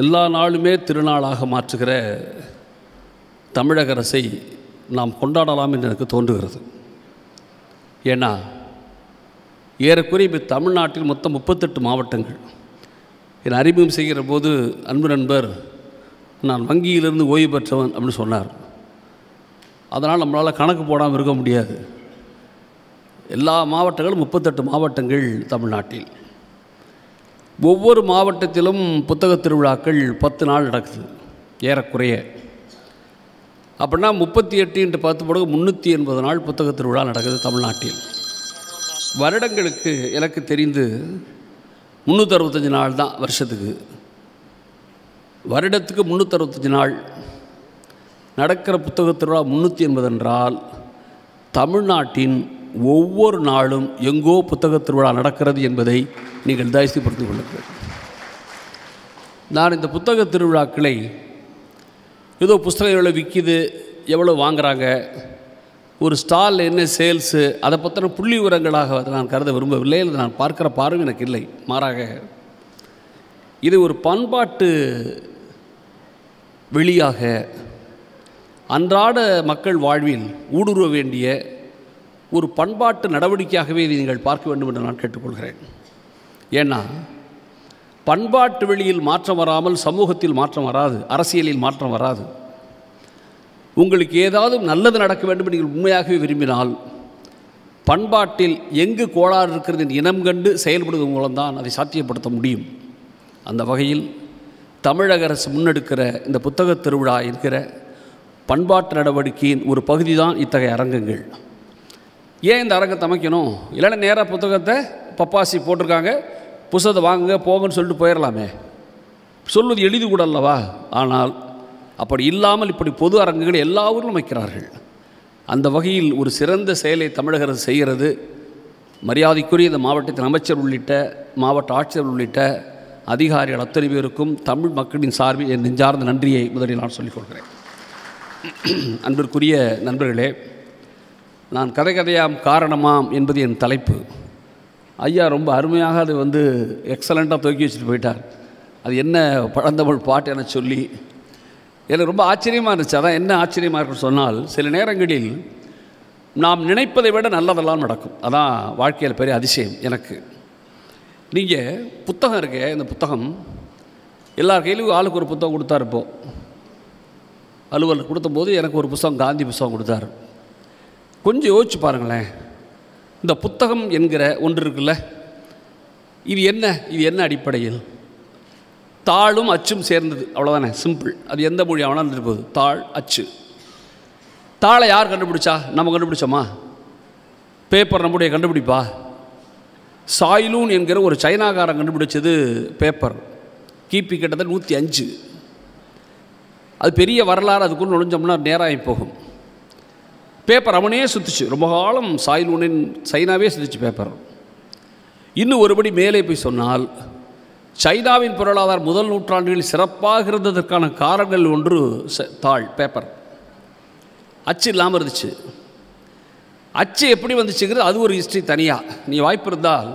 எல்லா நாளுமே திருநாளாக மாற்றுகிற தமிழக அரசை நாம் கொண்டாடலாம் என்று எனக்கு தோன்றுகிறது ஏன்னா ஏறக்குறைய இப்போ தமிழ்நாட்டில் மொத்தம் முப்பத்தெட்டு மாவட்டங்கள் என் அறிமுகம் செய்கிற போது அன்பு நண்பர் நான் வங்கியிலிருந்து ஓய்வு பெற்றவன் அப்படின்னு சொன்னார் அதனால் நம்மளால் கணக்கு போடாமல் இருக்க முடியாது எல்லா மாவட்டங்களும் முப்பத்தெட்டு மாவட்டங்கள் தமிழ்நாட்டில் ஒவ்வொரு மாவட்டத்திலும் புத்தக திருவிழாக்கள் பத்து நாள் நடக்குது ஏறக்குறைய அப்படின்னா முப்பத்தி எட்டு என்று பத்து பிறகு முந்நூற்றி எண்பது நாள் புத்தக திருவிழா நடக்குது தமிழ்நாட்டில் வருடங்களுக்கு எனக்கு தெரிந்து முந்நூற்றறுபத்தஞ்சு நாள் தான் வருஷத்துக்கு வருடத்துக்கு முந்நூற்றறுபத்தஞ்சு நாள் நடக்கிற புத்தக திருவிழா முந்நூற்றி எண்பது என்றால் தமிழ்நாட்டின் ஒவ்வொரு நாளும் எங்கோ புத்தக திருவிழா நடக்கிறது என்பதை நீங்கள் தயசி புரிந்து கொள்ளுங்கள் நான் இந்த புத்தக திருவிழாக்களை ஏதோ புஸ்தகம் எவ்வளோ விற்கிது எவ்வளோ வாங்குகிறாங்க ஒரு ஸ்டால் என்ன சேல்ஸு அதை பற்றின புள்ளி உரங்களாக நான் கருத விரும்பவில்லை அதை நான் பார்க்குற பார்வை எனக்கு இல்லை மாறாக இது ஒரு பண்பாட்டு வெளியாக அன்றாட மக்கள் வாழ்வில் ஊடுருவ வேண்டிய ஒரு பண்பாட்டு நடவடிக்கையாகவே நீங்கள் பார்க்க வேண்டும் என்று நான் கேட்டுக்கொள்கிறேன் ஏன்னா பண்பாட்டு வெளியில் மாற்றம் வராமல் சமூகத்தில் மாற்றம் வராது அரசியலில் மாற்றம் வராது உங்களுக்கு ஏதாவது நல்லது நடக்க வேண்டும் நீங்கள் உண்மையாகவே விரும்பினால் பண்பாட்டில் எங்கு கோளாறு இருக்கிறது இனம் கண்டு செயல்படுவதன் மூலம்தான் அதை சாத்தியப்படுத்த முடியும் அந்த வகையில் தமிழக அரசு முன்னெடுக்கிற இந்த புத்தக திருவிழா இருக்கிற பண்பாட்டு நடவடிக்கையின் ஒரு பகுதி தான் இத்தகைய அரங்கங்கள் ஏன் இந்த அரங்கை தமைக்கணும் இல்லைன்னா நேராக புத்தகத்தை பப்பாசி போட்டிருக்காங்க புத்தகத்தை வாங்குங்க போங்கன்னு சொல்லிட்டு போயிடலாமே சொல்வது எளிது கூட அல்லவா ஆனால் அப்படி இல்லாமல் இப்படி பொது அரங்குகள் எல்லா ஊரிலும் வைக்கிறார்கள் அந்த வகையில் ஒரு சிறந்த செயலை தமிழக அரசு செய்கிறது மரியாதைக்குரிய இந்த மாவட்டத்தின் அமைச்சர் உள்ளிட்ட மாவட்ட ஆட்சியர் உள்ளிட்ட அதிகாரிகள் அத்தனை பேருக்கும் தமிழ் மக்களின் சார்பில் என் நெஞ்சார்ந்த நன்றியை முதலில் நான் சொல்லிக் கொள்கிறேன் அன்பிற்குரிய நண்பர்களே நான் கதை கதையாம் காரணமாம் என்பது என் தலைப்பு ஐயா ரொம்ப அருமையாக அது வந்து எக்ஸலண்ட்டாக தூக்கி வச்சுட்டு போயிட்டார் அது என்ன பழந்தமிழ் பாட்டு என சொல்லி எனக்கு ரொம்ப ஆச்சரியமாக இருந்துச்சு அதான் என்ன ஆச்சரியமாக இருக்குன்னு சொன்னால் சில நேரங்களில் நாம் நினைப்பதை விட நல்லதெல்லாம் நடக்கும் அதான் வாழ்க்கையில் பெரிய அதிசயம் எனக்கு நீங்கள் புத்தகம் இருக்க இந்த புத்தகம் எல்லார் கையிலும் ஆளுக்கு ஒரு புத்தகம் கொடுத்தாருப்போம் அலுவலர் கொடுத்தபோது எனக்கு ஒரு புத்தகம் காந்தி புத்தகம் கொடுத்தாரு கொஞ்சம் யோசிச்சு பாருங்களேன் இந்த புத்தகம் என்கிற ஒன்று இருக்குல்ல இது என்ன இது என்ன அடிப்படையில் தாளும் அச்சும் சேர்ந்தது அவ்வளோதானே சிம்பிள் அது எந்த மொழி அவனால் இருப்பது தாள் அச்சு தாளை யார் கண்டுபிடிச்சா நம்ம கண்டுபிடிச்சோமா பேப்பர் நம்முடைய கண்டுபிடிப்பா சாயிலூன் என்கிற ஒரு சைனாக்காரன் கண்டுபிடிச்சது பேப்பர் கிபி கிட்டத்தட்ட நூற்றி அஞ்சு அது பெரிய வரலாறு அதுக்குள்ளே நுழைஞ்சோம்னா நேராகி போகும் பேப்பர் அவனே சுற்றுச்சு ரொம்ப காலம் சாய்லூனின் சைனாவே சுற்றிச்சு பேப்பர் இன்னும் ஒருபடி மேலே போய் சொன்னால் சைனாவின் பொருளாதாரம் முதல் நூற்றாண்டுகளில் சிறப்பாக இருந்ததற்கான காரணங்கள் ஒன்று தாள் பேப்பர் அச்சு இல்லாமல் இருந்துச்சு அச்சு எப்படி வந்துச்சுங்கிறது அது ஒரு ஹிஸ்ட்ரி தனியாக நீ வாய்ப்பு இருந்தால்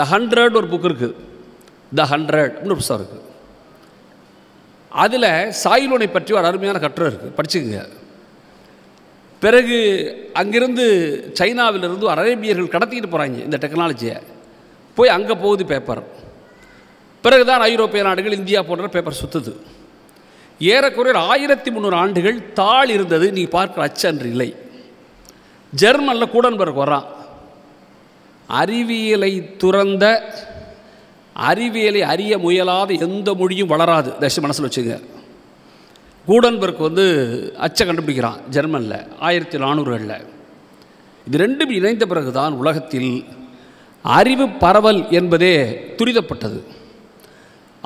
த ஹண்ட்ரட் ஒரு புக் இருக்குது த ஹண்ட்ரட்னு ஒரு புஸ்தகம் இருக்குது அதில் சாயிலோனை பற்றி ஒரு அருமையான கட்டுரை இருக்குது படிச்சுக்கோங்க பிறகு அங்கிருந்து சைனாவிலிருந்து அரேபியர்கள் கடத்திக்கிட்டு போகிறாங்க இந்த டெக்னாலஜியை போய் அங்கே போகுது பேப்பர் பிறகு தான் ஐரோப்பிய நாடுகள் இந்தியா போன்ற பேப்பர் சுற்றுது ஏறக்குறைய ஆயிரத்தி முந்நூறு ஆண்டுகள் தாள் இருந்தது நீ பார்க்குற அச்சன்று இல்லை ஜெர்மனில் கூடன்பர்க் வரான் அறிவியலை துறந்த அறிவியலை அறிய முயலாத எந்த மொழியும் வளராது தயவு மனசில் வச்சுக்கோங்க கூடன்பர்க் வந்து அச்சை கண்டுபிடிக்கிறான் ஜெர்மனில் ஆயிரத்தி நானூறுகளில் இது ரெண்டும் இணைந்த பிறகுதான் உலகத்தில் அறிவு பரவல் என்பதே துரிதப்பட்டது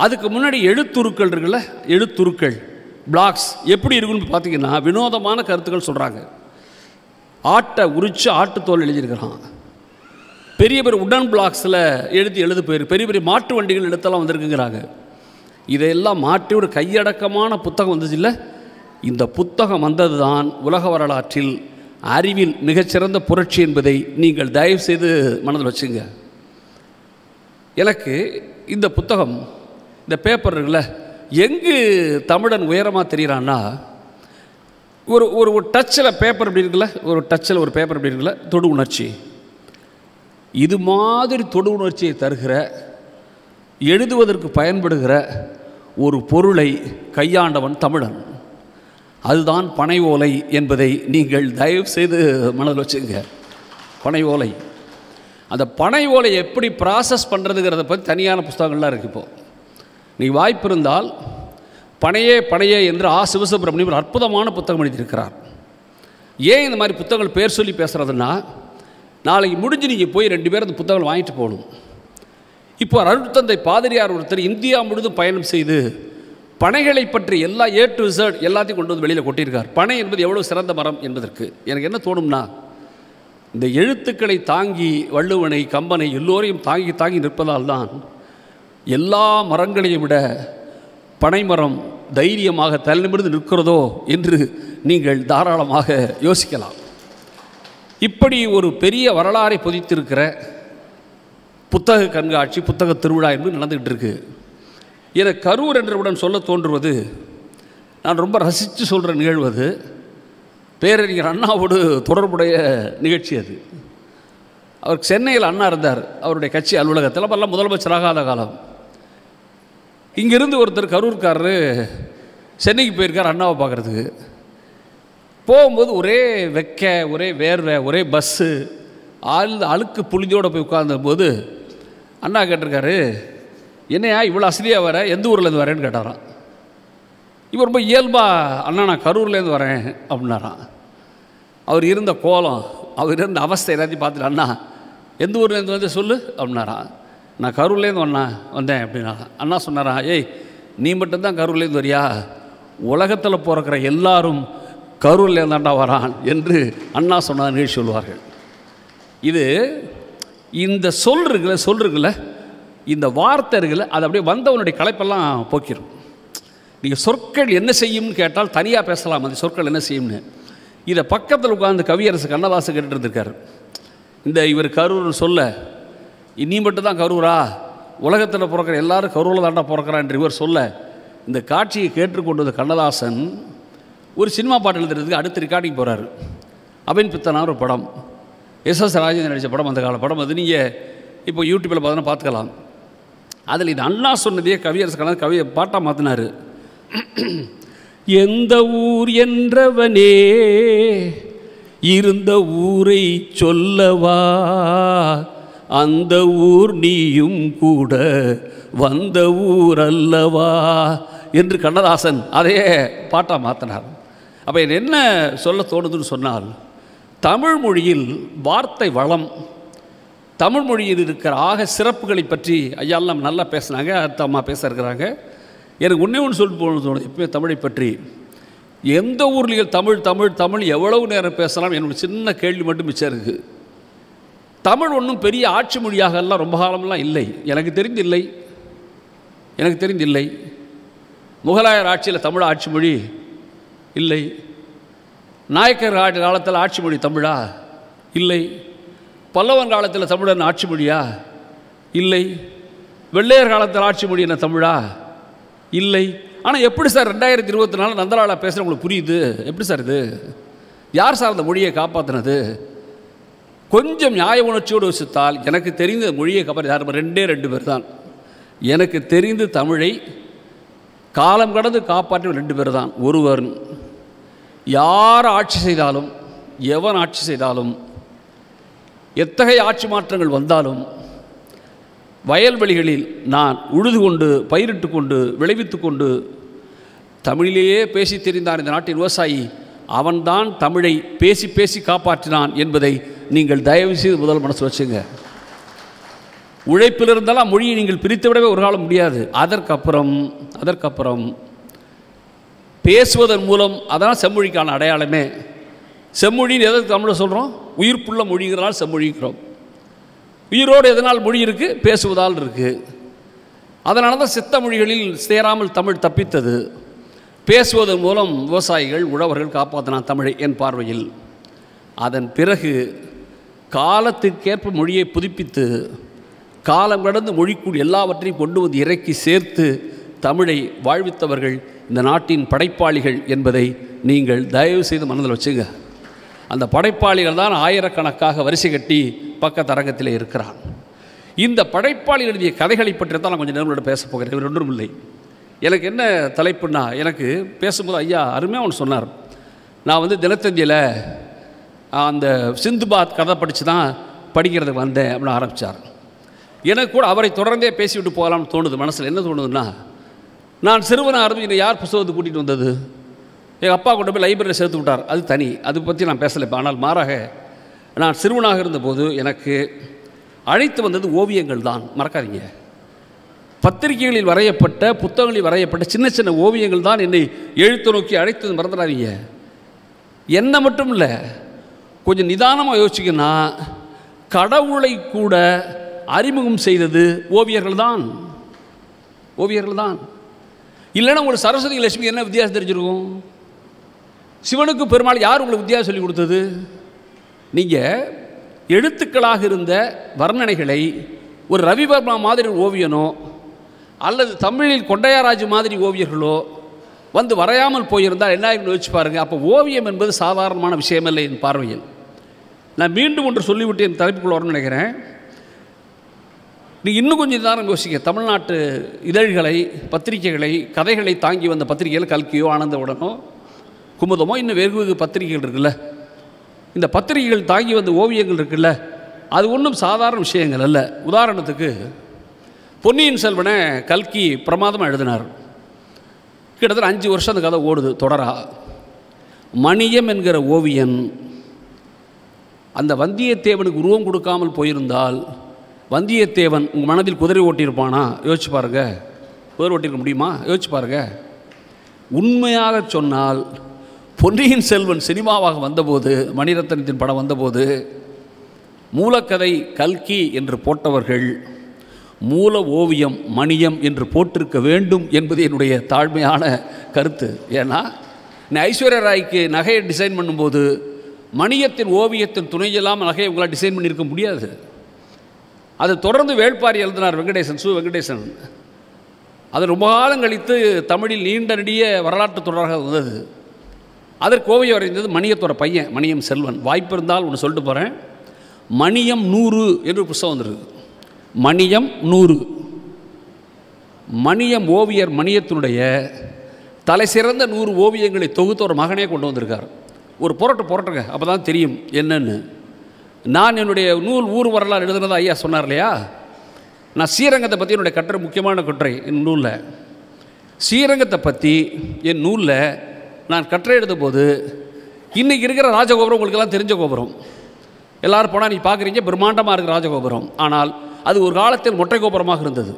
அதுக்கு முன்னாடி எழுத்துருக்கள் இருக்குல்ல எழுத்துருக்கள் பிளாக்ஸ் எப்படி இருக்குன்னு பார்த்தீங்கன்னா வினோதமான கருத்துக்கள் சொல்கிறாங்க ஆட்டை உரித்து ஆட்டுத்தோல் எழுதியிருக்கிறான் பெரிய பெரிய உடன் பிளாக்ஸில் எழுதி எழுது போயிரு பெரிய பெரிய மாட்டு வண்டிகள் எழுத்தெல்லாம் வந்திருக்குங்கிறாங்க இதையெல்லாம் மாற்றி ஒரு கையடக்கமான புத்தகம் வந்துச்சு இல்லை இந்த புத்தகம் வந்தது தான் உலக வரலாற்றில் அறிவின் மிகச்சிறந்த புரட்சி என்பதை நீங்கள் தயவு செய்து மனதில் வச்சுங்க எனக்கு இந்த புத்தகம் இந்த பேப்பர் இருக்குல்ல எங்கு தமிழன் உயரமாக தெரிகிறான்னா ஒரு ஒரு ஒரு டச்சில் பேப்பர் அப்படி இருக்குல்ல ஒரு டச்சில் ஒரு பேப்பர் அப்படி இருக்குல்ல தொடு உணர்ச்சி இது மாதிரி தொடு உணர்ச்சியை தருகிற எழுதுவதற்கு பயன்படுகிற ஒரு பொருளை கையாண்டவன் தமிழன் அதுதான் பனை ஓலை என்பதை நீங்கள் தயவு செய்து மனதில் வச்சுங்க பனை ஓலை அந்த பனை ஓலையை எப்படி ப்ராசஸ் பண்ணுறதுங்கிறத பற்றி தனியான புஸ்தகங்கள்லாம் இருக்குது இப்போது நீ வாய்ப்பு இருந்தால் பனையே பனையே என்று ஆ சிவசுப்ரமணியம் ஒரு அற்புதமான புத்தகம் எழுதியிருக்கிறார் ஏன் இந்த மாதிரி புத்தகங்கள் பேர் சொல்லி பேசுகிறதுன்னா நாளைக்கு முடிஞ்சு நீங்கள் போய் ரெண்டு பேர் அந்த புத்தகங்கள் வாங்கிட்டு போகணும் இப்போ அருட்தந்தை பாதிரியார் ஒருத்தர் இந்தியா முழுதும் பயணம் செய்து பனைகளை பற்றி எல்லா ஏ டு இசட் எல்லாத்தையும் கொண்டு வந்து வெளியில் கொட்டியிருக்கார் பனை என்பது எவ்வளோ சிறந்த மரம் என்பதற்கு எனக்கு என்ன தோணும்னா இந்த எழுத்துக்களை தாங்கி வள்ளுவனை கம்பனை எல்லோரையும் தாங்கி தாங்கி நிற்பதால் தான் எல்லா மரங்களையும் விட பனைமரம் தைரியமாக தலைநிமிர்ந்து நிற்கிறதோ என்று நீங்கள் தாராளமாக யோசிக்கலாம் இப்படி ஒரு பெரிய வரலாறை பொதித்திருக்கிற புத்தக கண்காட்சி புத்தக திருவிழா என்பது நடந்துக்கிட்டு இருக்கு எனக்கு கரூர் என்றவுடன் சொல்ல தோன்றுவது நான் ரொம்ப ரசித்து சொல்கிற நிகழ்வு அது பேரறிஞர் அண்ணாவோடு தொடர்புடைய நிகழ்ச்சி அது அவர் சென்னையில் அண்ணா இருந்தார் அவருடைய கட்சி அலுவலகத்தில் அப்போல்லாம் முதலமைச்சராகாத காலம் இங்கேருந்து ஒருத்தர் கரூர்காரர் சென்னைக்கு போயிருக்கார் அண்ணாவை பார்க்குறதுக்கு போகும்போது ஒரே வெக்க ஒரே வேர்வை ஒரே பஸ்ஸு ஆள் அழுக்கு புளிஞ்சோடு போய் உட்கார்ந்த போது அண்ணா கேட்டிருக்காரு என்னையா இவ்வளோ அசதியாக வர எந்த ஊர்லேருந்து வரேன்னு கேட்டாரான் இவர் ரொம்ப இயல்பாக அண்ணா நான் கரூர்லேருந்து வரேன் அப்படின்னாரான் அவர் இருந்த கோலம் அவர் இருந்த அவஸ்தை எல்லாத்தையும் பார்த்துட்டு அண்ணா எந்த ஊர்லேருந்து வந்து சொல்லு அப்படின்னாரான் நான் கரூர்லேருந்து வந்தா வந்தேன் அப்படின்னா அண்ணா சொன்னாரா ஏய் நீ மட்டும்தான் கரூர்லேருந்து வரியா உலகத்தில் பிறக்கிற எல்லாரும் கரூர்லேருந்தாண்டா வரான் என்று அண்ணா சொன்னார் நிகழ்ச்சி சொல்வார்கள் இது இந்த சொல் இருக்குல்ல சொல் இருக்குல்ல இந்த வார்த்தை இருக்குல்ல அது அப்படியே வந்தவனுடைய கலைப்பெல்லாம் போக்கிடும் நீங்கள் சொற்கள் என்ன செய்யும்னு கேட்டால் தனியாக பேசலாம் அந்த சொற்கள் என்ன செய்யும்னு இதை பக்கத்தில் உட்காந்து கவியரசு கண்ணதாசு கேட்டுருந்துருக்காரு இந்த இவர் கரூர் சொல்ல நீ தான் கரூரா உலகத்தில் பிறக்கிற எல்லாரும் கரூரில் தாண்டா பிறக்கிறான் என்று இவர் சொல்ல இந்த காட்சியை கேட்டுக்கொண்டு வந்த கண்ணதாசன் ஒரு சினிமா பாட்டு எழுதுறதுக்கு அடுத்து ரெக்கார்டிங் போகிறாரு அபின் பித்தனார் ஒரு படம் எஸ் எஸ் ராஜேந்திரன் நடித்த படம் அந்த கால படம் அது நீங்கள் இப்போ யூடியூப்பில் பார்த்தோன்னா பார்த்துக்கலாம் அதில் இது அண்ணா சொன்னதே கவியரசு கலந்து கவியை பாட்டாக மாற்றினார் எந்த ஊர் என்றவனே இருந்த ஊரை சொல்லவா அந்த ஊர் நீயும் கூட வந்த ஊர் அல்லவா என்று கண்ணதாசன் அதே பாட்டாக மாற்றினார் அப்போ என்ன சொல்ல தோணுதுன்னு சொன்னால் தமிழ் மொழியில் வார்த்தை வளம் தமிழ் மொழியில் இருக்கிற ஆக சிறப்புகளை பற்றி ஐயாலாம் நல்லா அடுத்த அம்மா பேச இருக்கிறாங்க எனக்கு ஒன்றே ஒன்று சொல்லி போகணும் தோணுது எப்பவுமே தமிழை பற்றி எந்த ஊர்லேயும் தமிழ் தமிழ் தமிழ் எவ்வளவு நேரம் பேசலாம் என்னோட சின்ன கேள்வி மட்டும் மிச்சம் இருக்குது தமிழ் ஒன்றும் பெரிய ஆட்சி மொழியாக எல்லாம் ரொம்ப காலமெல்லாம் இல்லை எனக்கு தெரிந்தில்லை எனக்கு தெரிந்தில்லை முகலாயர் ஆட்சியில் தமிழ் ஆட்சி மொழி இல்லை நாயக்கர் ஆட்சி காலத்தில் ஆட்சி மொழி தமிழா இல்லை பல்லவன் காலத்தில் தமிழன் ஆட்சி மொழியா இல்லை வெள்ளையர் காலத்தில் ஆட்சி மொழி என்ன தமிழா இல்லை ஆனால் எப்படி சார் ரெண்டாயிரத்தி இருபத்தி நாலு நந்தலாலா பேசுகிறவங்களுக்கு உங்களுக்கு புரியுது எப்படி சார் இது யார் சார் அந்த மொழியை காப்பாற்றினது கொஞ்சம் நியாய உணர்ச்சியோடு யோசித்தால் எனக்கு தெரிந்த மொழியை காப்பாற்றி யார் ரெண்டே ரெண்டு பேர் தான் எனக்கு தெரிந்து தமிழை காலம் கடந்து காப்பாற்றி ரெண்டு பேர் தான் ஒருவர் யார் ஆட்சி செய்தாலும் எவன் ஆட்சி செய்தாலும் எத்தகைய ஆட்சி மாற்றங்கள் வந்தாலும் வயல்வெளிகளில் நான் உழுது கொண்டு பயிரிட்டு கொண்டு விளைவித்து கொண்டு தமிழிலேயே பேசி தெரிந்தான் இந்த நாட்டின் விவசாயி அவன்தான் தமிழை பேசி பேசி காப்பாற்றினான் என்பதை நீங்கள் தயவு செய்து முதல் மனசு வச்சுங்க உழைப்பிலிருந்தாலும் மொழியை நீங்கள் பிரித்து விடவே ஒரு காலம் முடியாது அதற்கப்புறம் அதற்கப்புறம் பேசுவதன் மூலம் அதான் செம்மொழிக்கான அடையாளமே செம்மொழின்னு எதற்கு தமிழை சொல்கிறோம் உயிர்ப்புள்ள மொழிகிறால் செம்மொழிங்கிறோம் உயிரோடு எதனால் மொழி இருக்குது பேசுவதால் இருக்குது அதனால தான் சித்த மொழிகளில் சேராமல் தமிழ் தப்பித்தது பேசுவதன் மூலம் விவசாயிகள் உழவர்கள் காப்பாற்றினா தமிழை என் பார்வையில் அதன் பிறகு காலத்துக்கேற்ப மொழியை புதுப்பித்து காலம் கடந்து மொழிக்குள் எல்லாவற்றையும் கொண்டு வந்து இறக்கி சேர்த்து தமிழை வாழ்வித்தவர்கள் இந்த நாட்டின் படைப்பாளிகள் என்பதை நீங்கள் தயவு செய்து மனதில் வச்சுங்க அந்த படைப்பாளிகள் தான் ஆயிரக்கணக்காக வரிசை கட்டி பக்கத்தரங்கத்தில் இருக்கிறான் இந்த படைப்பாளி எழுதிய கதைகளை பற்றி தான் நான் கொஞ்சம் நேரம் பேச போகிறேன் இவர் ஒன்றும் இல்லை எனக்கு என்ன தலைப்புனா எனக்கு பேசும்போது ஐயா அருமையாக அவன் சொன்னார் நான் வந்து தினத்தந்தியில் அந்த சிந்து பாத் கதை படித்து தான் படிக்கிறதுக்கு வந்தேன் அப்படின்னு ஆரம்பித்தார் எனக்கு கூட அவரை தொடர்ந்தே பேசிவிட்டு போகலாம்னு தோணுது மனசில் என்ன தோணுதுன்னா நான் சிறுவனாக இருந்து என்னை யார் புஸ்தகத்தை கூட்டிகிட்டு வந்தது எங்கள் அப்பா கொண்டு போய் லைப்ரரியில் சேர்த்து விட்டார் அது தனி அது பற்றி நான் பேசலை இப்போ ஆனால் மாறாக நான் சிறுவனாக இருந்தபோது எனக்கு அழைத்து வந்தது ஓவியங்கள் தான் மறக்காதீங்க பத்திரிகைகளில் வரையப்பட்ட புத்தகங்களில் வரையப்பட்ட சின்ன சின்ன ஓவியங்கள் தான் என்னை எழுத்து நோக்கி அழைத்து மறந்துடாதீங்க என்ன மட்டும் இல்லை கொஞ்சம் நிதானமாக யோசிச்சிங்கன்னா கடவுளை கூட அறிமுகம் செய்தது ஓவியர்கள் தான் ஓவியர்கள் தான் இல்லைன்னா உங்களுக்கு சரஸ்வதி லட்சுமி என்ன வித்தியாசம் தெரிஞ்சிருக்கும் சிவனுக்கு பெருமாள் யார் உங்களுக்கு வித்தியாசம் சொல்லி கொடுத்தது நீங்கள் எழுத்துக்களாக இருந்த வர்ணனைகளை ஒரு ரவிவர்மா மாதிரி ஓவியனோ அல்லது தமிழில் கொண்டையாராஜு மாதிரி ஓவியர்களோ வந்து வரையாமல் போயிருந்தால் என்ன யோசிச்சு பாருங்கள் அப்போ ஓவியம் என்பது சாதாரணமான விஷயமில்லை என் பார்வையில் நான் மீண்டும் ஒன்று சொல்லிவிட்டு என் தலைப்புக்குள்ள வரும்னு நினைக்கிறேன் நீ இன்னும் கொஞ்சம் நேரம் யோசிக்க தமிழ்நாட்டு இதழ்களை பத்திரிகைகளை கதைகளை தாங்கி வந்த பத்திரிகைகள் கல்கியோ உடனோ குமுதமோ இன்னும் வெகு வெகு பத்திரிகைகள் இருக்குல்ல இந்த பத்திரிகைகள் தாங்கி வந்த ஓவியங்கள் இருக்குல்ல அது ஒன்றும் சாதாரண விஷயங்கள் அல்ல உதாரணத்துக்கு பொன்னியின் செல்வனை கல்கி பிரமாதமாக எழுதினார் கிட்டத்தட்ட அஞ்சு வருஷம் அந்த கதை ஓடுது தொடரா மணியம் என்கிற ஓவியன் அந்த வந்தியத்தேவனுக்கு உருவம் கொடுக்காமல் போயிருந்தால் வந்தியத்தேவன் உங்கள் மனதில் குதிரை ஓட்டியிருப்பானா யோசிச்சு பாருங்க குதிரை ஓட்டியிருக்க முடியுமா யோசிச்சு பாருங்க உண்மையாக சொன்னால் பொன்னியின் செல்வன் சினிமாவாக வந்தபோது மணிரத்னத்தின் படம் வந்தபோது மூலக்கதை கல்கி என்று போட்டவர்கள் மூல ஓவியம் மணியம் என்று போட்டிருக்க வேண்டும் என்பது என்னுடைய தாழ்மையான கருத்து ஏன்னா ஐஸ்வர்யா ராய்க்கு நகையை டிசைன் பண்ணும்போது மணியத்தின் ஓவியத்தின் துணை இல்லாமல் நகையை உங்களால் டிசைன் பண்ணியிருக்க முடியாது அதை தொடர்ந்து வேள்பாரி எழுதினார் வெங்கடேசன் சு வெங்கடேசன் அது ரொம்ப காலம் கழித்து தமிழில் நீண்ட நெடிய வரலாற்று தொடராக வந்தது அதற்கு கோவை வரைந்தது மணியத்தோட பையன் மணியம் செல்வன் வாய்ப்பு இருந்தால் ஒன்று சொல்லிட்டு போகிறேன் மணியம் நூறு என்று புஸ்தகம் வந்துருக்கு மணியம் நூறு மணியம் ஓவியர் மணியத்தினுடைய தலை சிறந்த நூறு ஓவியங்களை தொகுத்த ஒரு மகனே கொண்டு வந்திருக்கார் ஒரு புரட்டு புரட்டுங்க அப்போ தான் தெரியும் என்னென்னு நான் என்னுடைய நூல் ஊர் வரலாறு எழுதுனதா ஐயா சொன்னார் இல்லையா நான் ஸ்ரீரங்கத்தை பற்றி என்னுடைய கட்டுரை முக்கியமான கட்டுரை என் நூலில் ஸ்ரீரங்கத்தை பற்றி என் நூலில் நான் கட்டுரை எழுதும்போது இன்றைக்கி இருக்கிற ராஜகோபுரம் உங்களுக்கெல்லாம் தெரிஞ்ச கோபுரம் எல்லோரும் போனால் நீ பார்க்குறீங்க பிரம்மாண்டமாக இருக்கிற ராஜகோபுரம் ஆனால் அது ஒரு காலத்தில் மொட்டை கோபுரமாக இருந்தது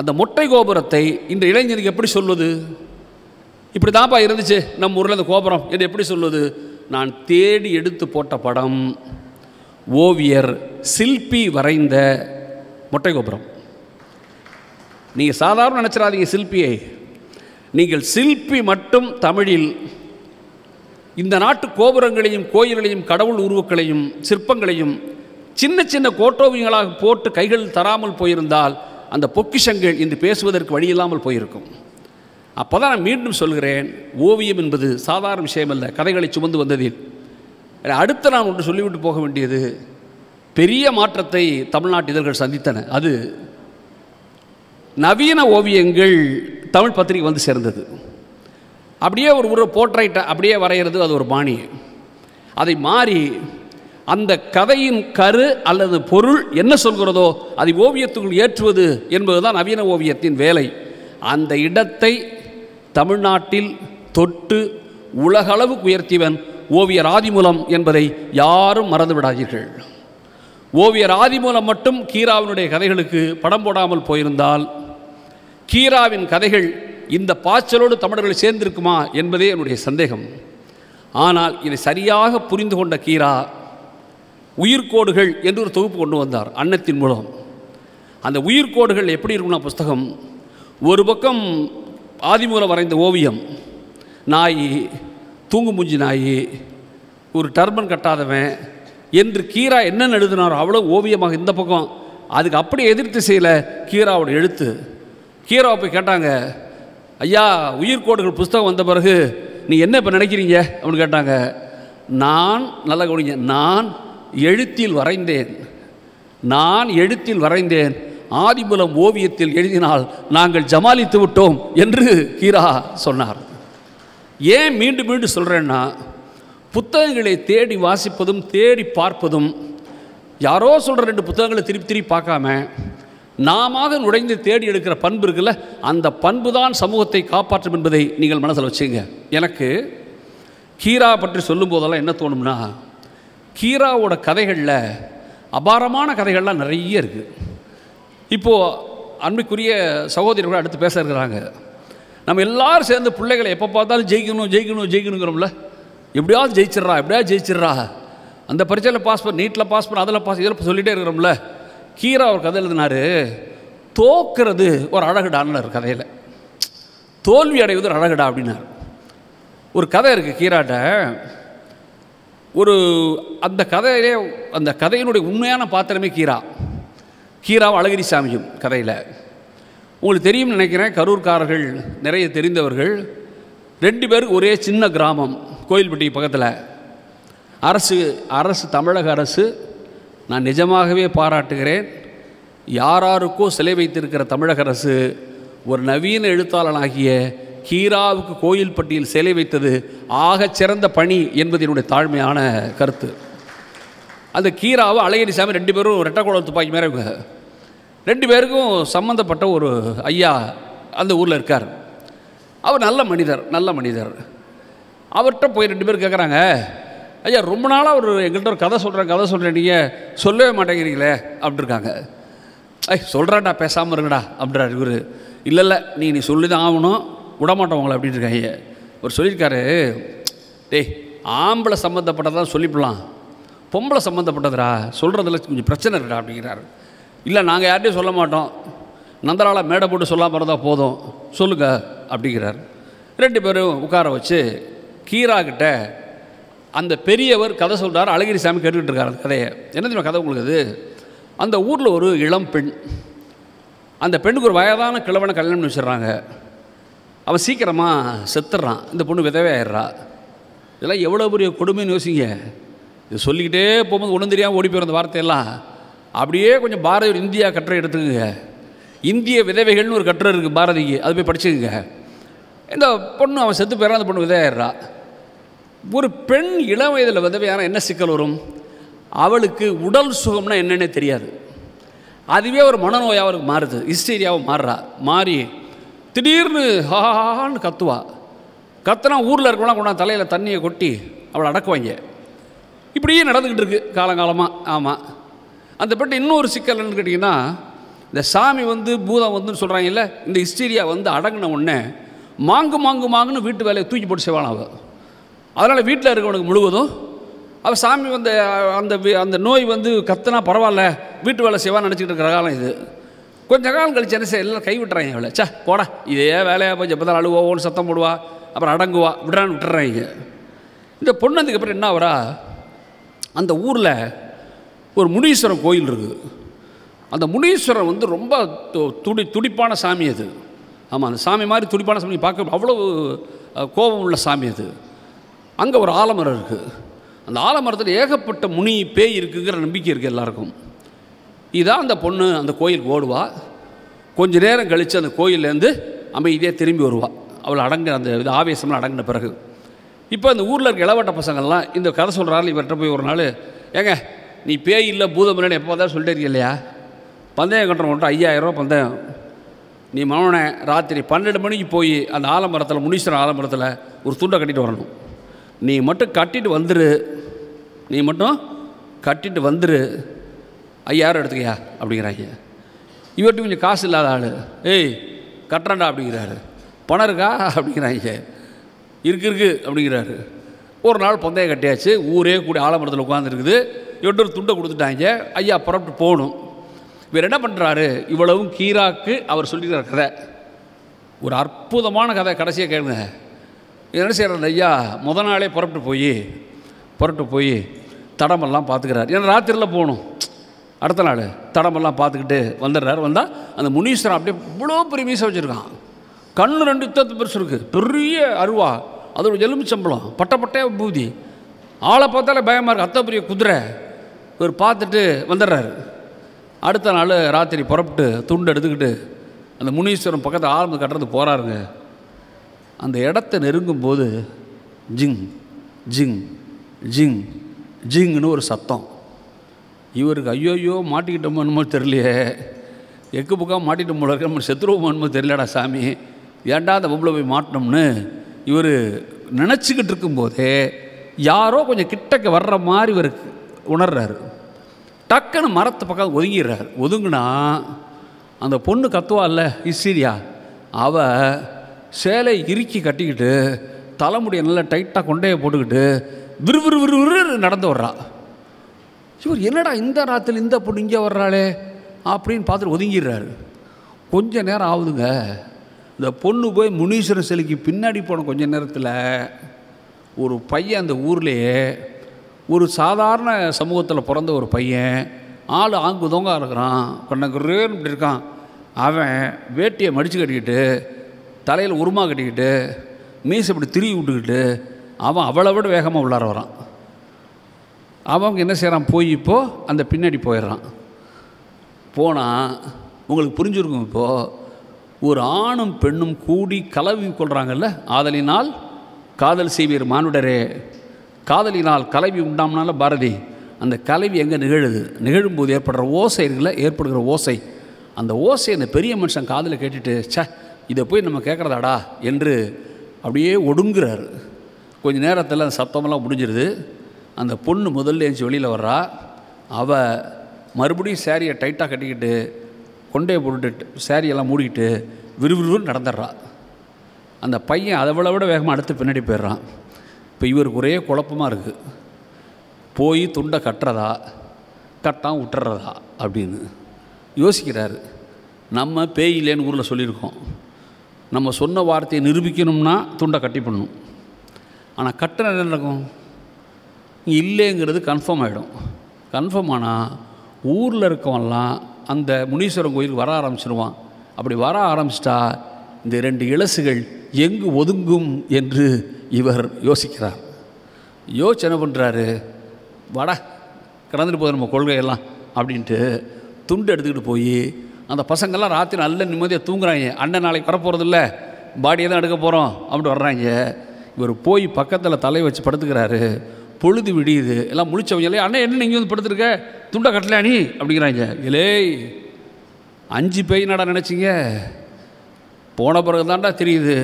அந்த மொட்டை கோபுரத்தை இந்த இளைஞனுக்கு எப்படி சொல்வது இப்படி தான்ப்பா இருந்துச்சு நம்ம ஊரில் அந்த கோபுரம் என்று எப்படி சொல்வது நான் தேடி எடுத்து போட்ட படம் ஓவியர் சில்பி வரைந்த மொட்டை கோபுரம் நீங்கள் சாதாரண நினச்சிடாதீங்க சில்பியை நீங்கள் சில்பி மட்டும் தமிழில் இந்த நாட்டு கோபுரங்களையும் கோயில்களையும் கடவுள் உருவக்களையும் சிற்பங்களையும் சின்ன சின்ன கோட்டோவியங்களாக போட்டு கைகள் தராமல் போயிருந்தால் அந்த பொக்கிஷங்கள் இன்று பேசுவதற்கு வழியில்லாமல் போயிருக்கும் அப்போ தான் நான் மீண்டும் சொல்கிறேன் ஓவியம் என்பது சாதாரண விஷயமல்ல கதைகளை சுமந்து வந்ததில் அடுத்த நான் ஒன்று சொல்லிவிட்டு போக வேண்டியது பெரிய மாற்றத்தை தமிழ்நாட்டு இதழ்கள் சந்தித்தன அது நவீன ஓவியங்கள் தமிழ் பத்திரிகை வந்து சேர்ந்தது அப்படியே ஒரு ஒரு போர்ட்ரைட்டை அப்படியே வரைகிறது அது ஒரு பாணி அதை மாறி அந்த கதையின் கரு அல்லது பொருள் என்ன சொல்கிறதோ அதை ஓவியத்துக்குள் ஏற்றுவது என்பதுதான் நவீன ஓவியத்தின் வேலை அந்த இடத்தை தமிழ்நாட்டில் தொட்டு உலகளவுக்கு உயர்த்தியவன் ஓவியர் ஆதிமூலம் என்பதை யாரும் மறந்து விடாதீர்கள் ஓவியர் ஆதிமூலம் மட்டும் கீராவினுடைய கதைகளுக்கு படம் போடாமல் போயிருந்தால் கீராவின் கதைகள் இந்த பாய்ச்சலோடு தமிழர்கள் சேர்ந்திருக்குமா என்பதே என்னுடைய சந்தேகம் ஆனால் இதை சரியாக புரிந்து கொண்ட கீரா உயிர்கோடுகள் என்று ஒரு தொகுப்பு கொண்டு வந்தார் அன்னத்தின் மூலம் அந்த உயிர்கோடுகள் எப்படி இருக்கும்னா புஸ்தகம் ஒரு பக்கம் ஆதிமூலம் வரைந்த ஓவியம் நாய் தூங்கு மூஞ்சி நாய் ஒரு டர்பன் கட்டாதவன் என்று கீரா என்னென்னு எழுதினாரோ அவ்வளோ ஓவியமாக இந்த பக்கம் அதுக்கு அப்படி எதிர்த்து செய்யலை கீராவோட எழுத்து கீராவை போய் கேட்டாங்க ஐயா உயிர்கோடுகள் புஸ்தகம் வந்த பிறகு நீ என்ன இப்போ நினைக்கிறீங்க அப்படின்னு கேட்டாங்க நான் நல்லா கவனிங்க நான் எழுத்தில் வரைந்தேன் நான் எழுத்தில் வரைந்தேன் ஆதிமூலம் ஓவியத்தில் எழுதினால் நாங்கள் ஜமாலித்து விட்டோம் என்று கீரா சொன்னார் ஏன் மீண்டும் மீண்டும் சொல்கிறேன்னா புத்தகங்களை தேடி வாசிப்பதும் தேடி பார்ப்பதும் யாரோ சொல்கிற ரெண்டு புத்தகங்களை திருப்பி திருப்பி பார்க்காம நாம நுழைந்து தேடி எடுக்கிற பண்பு இருக்குல்ல அந்த பண்பு தான் சமூகத்தை காப்பாற்றும் என்பதை நீங்கள் மனசில் வச்சுங்க எனக்கு கீரா பற்றி சொல்லும் போதெல்லாம் என்ன தோணும்னா கீராவோட கதைகளில் அபாரமான கதைகள்லாம் நிறைய இருக்குது இப்போது அன்புக்குரிய சகோதரர்கள் அடுத்து பேச இருக்கிறாங்க நம்ம எல்லாரும் சேர்ந்து பிள்ளைகளை எப்போ பார்த்தாலும் ஜெயிக்கணும் ஜெயிக்கணும் ஜெயிக்கணுங்கிறோம்ல எப்படியாவது ஜெயிச்சிடறா எப்படியாவது ஜெயிச்சிடறா அந்த பரீட்சையில் பாஸ் பண்ண நீட்டில் பாஸ் பண்ண அதில் பாஸ் இதில் சொல்லிகிட்டே இருக்கிறோம்ல கீரா ஒரு கதை எழுதினார் தோக்கிறது ஒரு அழகுடான்னு கதையில் தோல்வி அடைவது ஒரு அழகுடா அப்படின்னார் ஒரு கதை இருக்குது கீராட்ட ஒரு அந்த கதையிலே அந்த கதையினுடைய உண்மையான பாத்திரமே கீரா கீராவும் அழகிரி சாமியும் கதையில் உங்களுக்கு தெரியும் நினைக்கிறேன் கரூர்காரர்கள் நிறைய தெரிந்தவர்கள் ரெண்டு பேருக்கு ஒரே சின்ன கிராமம் கோயில்பட்டி பக்கத்தில் அரசு அரசு தமிழக அரசு நான் நிஜமாகவே பாராட்டுகிறேன் யாராருக்கோ சிலை வைத்திருக்கிற தமிழக அரசு ஒரு நவீன எழுத்தாளனாகிய ஹீராவுக்கு கோயில்பட்டியில் சிலை வைத்தது சிறந்த பணி என்பது என்னுடைய தாழ்மையான கருத்து அந்த கீராவை அழகிரி சாமி ரெண்டு பேரும் ரெட்டக்குளம் துப்பாக்கி மேலே ரெண்டு பேருக்கும் சம்மந்தப்பட்ட ஒரு ஐயா அந்த ஊரில் இருக்கார் அவர் நல்ல மனிதர் நல்ல மனிதர் அவர்கிட்ட போய் ரெண்டு பேர் கேட்குறாங்க ஐயா ரொம்ப நாளாக அவர் எங்கள்கிட்ட ஒரு கதை சொல்கிறேன் கதை சொல்கிறேன் நீங்கள் சொல்லவே மாட்டேங்கிறீங்களே அப்படிருக்காங்க ஐ சொல்கிறாடா பேசாமல் இருங்கடா அப்படின்றார் இவர் இல்லை இல்லை நீ நீ சொல்லி தான் ஆகணும் விடமாட்டோம் உங்களை அப்படின்னு இருக்காங்க அவர் சொல்லியிருக்காரு டேய் ஆம்பளை சம்மந்தப்பட்டதான் சொல்லிவிடலாம் பொம்பளை சம்மந்தப்பட்டதுடா சொல்கிறதுல கொஞ்சம் பிரச்சனை இருக்குடா அப்படிங்கிறாரு இல்லை நாங்கள் யார்கிட்டையும் சொல்ல மாட்டோம் நந்தலால் மேடை போட்டு சொல்லாமல் இருந்தால் போதும் சொல்லுங்க அப்படிங்கிறார் ரெண்டு பேரும் உட்கார வச்சு கீரா கிட்ட அந்த பெரியவர் கதை சொல்கிறார் அழகிரி சாமி கேட்டுக்கிட்டு இருக்கார் அந்த கதையை என்ன தெரியுமா கதை உங்களுக்கு அது அந்த ஊரில் ஒரு இளம் பெண் அந்த பெண்ணுக்கு ஒரு வயதான கிழவனை கல்யாணம் வச்சிடுறாங்க அவன் சீக்கிரமாக செத்துடுறான் இந்த பொண்ணு விதவே ஆயிடுறா இதெல்லாம் எவ்வளோ பெரிய கொடுமைன்னு யோசிங்க இது சொல்லிக்கிட்டே போகும்போது ஒன்றும் தெரியாமல் ஓடி போயிடும் அந்த வார்த்தையெல்லாம் அப்படியே கொஞ்சம் பாரதியோட இந்தியா கட்டுரை எடுத்துக்கங்க இந்திய விதவைகள்னு ஒரு கட்டுரை இருக்குது பாரதிக்கு அது போய் படிச்சுக்கங்க இந்த பொண்ணு அவன் செத்து போயிடறான் அந்த பொண்ணு விதவையாடுறா ஒரு பெண் இளம் வயதில் விதவையான என்ன சிக்கல் வரும் அவளுக்கு உடல் சுகம்னா என்னென்னே தெரியாது அதுவே ஒரு மனநோயாக அவருக்கு மாறுது ஹிஸ்டீரியாவும் மாறுறா மாறி திடீர்னு ஹாஹான்னு கத்துவா கத்துனா ஊரில் இருக்கவனா கொண்டா தலையில் தண்ணியை கொட்டி அவளை அடக்குவாங்க இப்படியே நடந்துக்கிட்டு இருக்கு காலங்காலமாக ஆமாம் அந்த பட்டு இன்னொரு சிக்கல் கேட்டிங்கன்னா இந்த சாமி வந்து பூதம் வந்துன்னு சொல்கிறாங்கல்ல இந்த ஹிஸ்டீரியா வந்து அடங்கின உடனே மாங்கு மாங்கு மாங்குன்னு வீட்டு வேலையை தூக்கி போட்டு செய்வான் அவள் அதனால் வீட்டில் இருக்கவனுக்கு முழுவதும் அவள் சாமி வந்த அந்த அந்த நோய் வந்து கத்தனா பரவாயில்ல வீட்டு வேலை செய்வான்னு நினச்சிக்கிட்டு இருக்கிற காலம் இது கொஞ்சம் காலம் கழிச்சு என்ன செய்ய எல்லாம் விட்டுறாங்க இவளை சே போடா இதே வேலையாக போய் எப்போ தான் அழுவோன்னு சத்தம் போடுவா அப்புறம் அடங்குவா விடான்னு விட்டுறாங்க இந்த பொண்ணு அதுக்கப்புறம் என்ன ஆகிறா அந்த ஊரில் ஒரு முனீஸ்வரன் கோயில் இருக்குது அந்த முனீஸ்வரன் வந்து ரொம்ப துடி துடிப்பான சாமி அது ஆமாம் அந்த சாமி மாதிரி துடிப்பான சாமி பார்க்க அவ்வளோ கோபம் உள்ள சாமி அது அங்கே ஒரு ஆலமரம் இருக்குது அந்த ஆலமரத்தில் ஏகப்பட்ட முனி பேய் இருக்குங்கிற நம்பிக்கை இருக்குது எல்லாருக்கும் இதுதான் அந்த பொண்ணு அந்த கோயிலுக்கு ஓடுவா கொஞ்ச நேரம் கழித்து அந்த கோயிலேருந்து அமைதியாக திரும்பி வருவாள் அவள் அடங்க அந்த இது ஆவேசம்லாம் அடங்கின பிறகு இப்போ அந்த ஊரில் இருக்க இளவட்ட பசங்கள்லாம் இந்த கதை சொல்கிறாரு இவர்கிட்ட போய் ஒரு நாள் ஏங்க நீ பேய் இல்லை பூதம் இல்லைன்னு எப்போ தான் சொல்லிட்டே இல்லையா பந்தயம் கட்டுறோம் மட்டும் ஐயாயிரம் பந்தயம் நீ மனோனே ராத்திரி பன்னெண்டு மணிக்கு போய் அந்த ஆலமரத்தில் முனீஸ்வரன் ஆலமரத்தில் ஒரு துண்டை கட்டிட்டு வரணும் நீ மட்டும் கட்டிட்டு வந்துரு நீ மட்டும் கட்டிட்டு வந்துரு ஐயாயிரம் எடுத்துக்கையா அப்படிங்கிறாங்க இவர்கிட்ட கொஞ்சம் காசு இல்லாத ஆள் ஏய் கட்டுறண்டா அப்படிங்கிறாரு பணம் இருக்கா அப்படிங்கிறாங்க இருக்கு இருக்கு அப்படிங்கிறாரு ஒரு நாள் பந்தயம் கட்டியாச்சு ஊரே கூடி ஆலமரத்தில் உட்காந்துருக்குது இவர்கிட்ட ஒரு துண்டை கொடுத்துட்டாங்க ஐயா புறப்பட்டு போகணும் இவர் என்ன பண்ணுறாரு இவ்வளவும் கீராக்கு அவர் சொல்லிக்கிற கதை ஒரு அற்புதமான கதை கடைசியாக கேளுங்க என்ன செய்கிறார் ஐயா முத நாளே புறப்பட்டு போய் புறப்பட்டு போய் தடமெல்லாம் பார்த்துக்கிறார் ஏன்னா ராத்திரியில் போகணும் அடுத்த நாள் தடமெல்லாம் பார்த்துக்கிட்டு வந்துடுறாரு வந்தால் அந்த முனீஸ்வரன் அப்படியே இவ்வளோ பெரிய மீசை வச்சுருக்கான் கண்ணு ரெண்டு யுத்தத்து பெருசு இருக்குது பெரிய அருவா அதோட எலும்பு சம்பளம் பட்டப்பட்டே பூதி ஆளை பார்த்தாலே பயமாக இருக்குது அத்தை பெரிய குதிரை இவர் பார்த்துட்டு வந்துடுறாரு அடுத்த நாள் ராத்திரி புறப்பட்டு துண்டு எடுத்துக்கிட்டு அந்த முனீஸ்வரன் பக்கத்தில் ஆரம்பம் கட்டுறது போகிறாருங்க அந்த இடத்த நெருங்கும் போது ஜிங் ஜிங் ஜிங் ஜிங்னு ஒரு சத்தம் இவருக்கு ஐயோயோ மாட்டிக்கிட்டோமோ என்னமோ தெரியலையே எக்கு புக்காக மாட்டிட்டோம் போல நம்ம செத்துருவோமோ என்னமோ தெரியலடா சாமி ஏன்டா அந்த பொம்பளை போய் மாட்டினோம்னு இவர் நினச்சிக்கிட்டு இருக்கும்போதே யாரோ கொஞ்சம் கிட்டக்க வர்ற மாதிரி இவருக்கு உணர்றாரு டக்குன்னு மரத்து பக்கம் ஒதுங்கிடுறார் ஒதுங்கினா அந்த பொண்ணு கத்துவாள்ல இசிரியா அவ சேலை இறுக்கி கட்டிக்கிட்டு தலைமுடியை நல்லா டைட்டாக கொண்டையை போட்டுக்கிட்டு விறுவிறு விறு நடந்து வர்றா இவர் என்னடா இந்த ராத்தில் இந்த பொண்ணு இங்கே வர்றாளே அப்படின்னு பார்த்துட்டு ஒதுங்கிடுறாரு கொஞ்ச நேரம் ஆகுதுங்க இந்த பொண்ணு போய் முனீஸ்வரன் சிலைக்கு பின்னாடி போன கொஞ்ச நேரத்தில் ஒரு பையன் அந்த ஊர்லேயே ஒரு சாதாரண சமூகத்தில் பிறந்த ஒரு பையன் ஆள் ஆங்குதோங்க இருக்கிறான் கண்ணகுருன்னு இப்படி இருக்கான் அவன் வேட்டியை மடித்து கட்டிக்கிட்டு தலையில் உருமா கட்டிக்கிட்டு மீஸ் இப்படி திருவி விட்டுக்கிட்டு அவன் அவ்வளோ விட வேகமாக உள்ளார வரான் அவங்க என்ன செய்கிறான் போய் இப்போது அந்த பின்னாடி போயிடுறான் போனால் உங்களுக்கு புரிஞ்சுருக்கும் இப்போது ஒரு ஆணும் பெண்ணும் கூடி கலவி கொள்கிறாங்கல்ல ஆதலினால் காதல் செய்வீர் மானுடரே காதலினால் கலவி உண்டாம்னால பாரதி அந்த கலவி எங்கே நிகழுது நிகழும்போது ஏற்படுற ஓசை இருக்குல்ல ஏற்படுகிற ஓசை அந்த ஓசை அந்த பெரிய மனுஷன் காதில் கேட்டுட்டு சே இதை போய் நம்ம கேட்குறதாடா என்று அப்படியே ஒடுங்குறாரு கொஞ்சம் நேரத்தில் அந்த சத்தமெல்லாம் முடிஞ்சிருது அந்த பொண்ணு முதல்ல எழுந்து வெளியில் வர்றா அவள் மறுபடியும் சேரீயை டைட்டாக கட்டிக்கிட்டு கொண்டையை போட்டுட்டு சேரீயெல்லாம் மூடிக்கிட்டு விறுவிறுன்னு நடந்துடுறா அந்த பையன் அதை விட வேகமாக அடுத்து பின்னாடி போயிடுறான் இப்போ இவருக்கு ஒரே குழப்பமாக இருக்குது போய் துண்டை கட்டுறதா கட்டான் விட்டுறதா அப்படின்னு யோசிக்கிறாரு நம்ம பேய் இல்லைன்னு ஊரில் சொல்லியிருக்கோம் நம்ம சொன்ன வார்த்தையை நிரூபிக்கணும்னா துண்டை கட்டி பண்ணணும் ஆனால் கட்டுற என்ன நடக்கும் இல்லைங்கிறது கன்ஃபார்ம் ஆகிடும் கன்ஃபார்ம் ஆனால் ஊரில் இருக்கவெல்லாம் அந்த முனீஸ்வரன் கோயிலுக்கு வர ஆரம்பிச்சிருவான் அப்படி வர ஆரம்பிச்சிட்டா இந்த இரண்டு இலசுகள் எங்கு ஒதுங்கும் என்று இவர் யோசிக்கிறார் யோசனை பண்ணுறாரு வட கடந்துட்டு போதும் நம்ம கொள்கையெல்லாம் அப்படின்ட்டு துண்டு எடுத்துக்கிட்டு போய் அந்த பசங்கள்லாம் ராத்திரி நல்ல நிம்மதியாக தூங்குறாங்க அண்ணன் நாளைக்கு வரப்போகிறதில்ல பாடியை தான் எடுக்க போகிறோம் அப்படின்ட்டு வர்றாங்க இவர் போய் பக்கத்தில் தலையை வச்சு படுத்துக்கிறாரு பொழுது விடியுது எல்லாம் முழிச்சவங்க இல்லையா அண்ணன் என்ன நீங்கள் வந்து படுத்துருக்க துண்டை கட்டலையா நீ அப்படிங்கிறாங்க இலே அஞ்சு பேய் நடா நினச்சிங்க போன பிறகு தான்டா தெரியுது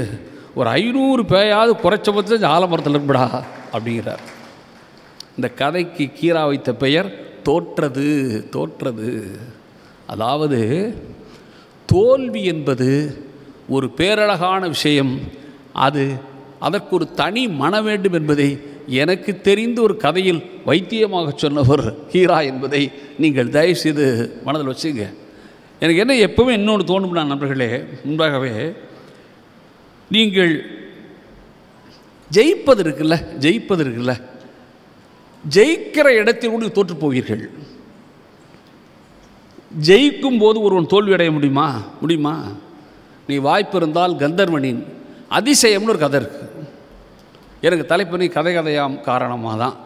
ஒரு ஐநூறு பேயாவது குறைச்ச பற்றி ஆலமரத்தில் இருப்படா அப்படிங்கிறார் இந்த கதைக்கு கீரா வைத்த பெயர் தோற்றது தோற்றது அதாவது தோல்வி என்பது ஒரு பேரழகான விஷயம் அது அதற்கு ஒரு தனி மன வேண்டும் என்பதை எனக்கு தெரிந்த ஒரு கதையில் வைத்தியமாக சொன்னவர் ஹீரா என்பதை நீங்கள் தயவுசெய்து மனதில் வச்சுங்க எனக்கு என்ன எப்போவுமே இன்னொன்று தோணும்னா நண்பர்களே முன்பாகவே நீங்கள் ஜெயிப்பது இருக்குல்ல ஜெயிப்பது இருக்குல்ல ஜெயிக்கிற இடத்தில் கூட தோற்று போவீர்கள் ஜெயிக்கும் போது ஒருவன் தோல்வி அடைய முடியுமா முடியுமா நீ வாய்ப்பு இருந்தால் கந்தர்வனின் அதிசயம்னு ஒரு கதை இருக்குது எனக்கு தலைப்பு நீ கதை கதையாம் காரணமாக தான்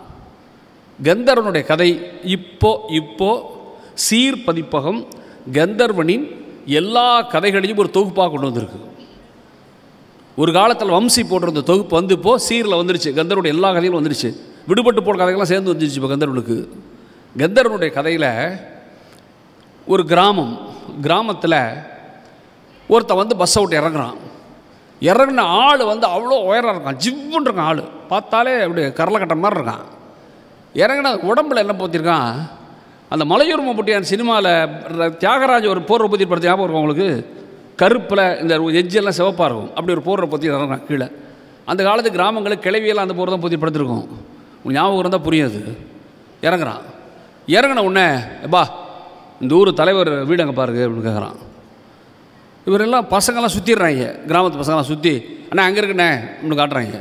கந்தர்வனுடைய கதை இப்போ இப்போ சீர் பதிப்பகம் கந்தர்வனின் எல்லா கதைகளையும் ஒரு தொகுப்பாக கொண்டு வந்திருக்கு ஒரு காலத்தில் வம்சி போட்டிருந்த தொகுப்பு வந்து இப்போ சீரில் வந்துருச்சு கந்தருடைய எல்லா கதைகளும் வந்துருச்சு விடுபட்டு போன கதைகள்லாம் சேர்ந்து வந்துருச்சு இப்போ கந்தர்வனுக்கு கந்தர்வனுடைய கதையில் ஒரு கிராமம் கிராமத்தில் ஒருத்தன் வந்து பஸ்ஸை விட்டு இறங்குறான் இறங்கின ஆள் வந்து அவ்வளோ உயரம் இருக்கான் ஜிவ்வுன்னு இருக்கான் ஆள் பார்த்தாலே அப்படியே கரலை கட்டுற மாதிரி இருக்கான் இறங்கின உடம்புல என்ன போத்திருக்கான் அந்த மலையூர் மம்பட்டியான் சினிமாவில் தியாகராஜ் ஒரு போர் பற்றி படத்தை ஞாபகம் இருக்கும் உங்களுக்கு கருப்பில் இந்த எஜ்ஜெல்லாம் சிவப்பாக இருக்கும் அப்படி ஒரு போர்வை பற்றி நான் கீழே அந்த காலத்து கிராமங்களில் கிளவியெல்லாம் அந்த போர் தான் பற்றி படுத்திருக்கோம் உன் ஞாபகம் இருந்தால் புரியாது இறங்குறான் இறங்கின உடனே பா இந்த ஊர் தலைவர் வீடு அங்கே பாருங்க அப்படின்னு கேட்குறான் இவரெல்லாம் பசங்கள்லாம் சுற்றிடுறாங்க கிராமத்து பசங்களாம் சுற்றி அண்ணா அங்கே இருக்குண்ணே அப்படின்னு காட்டுறாங்க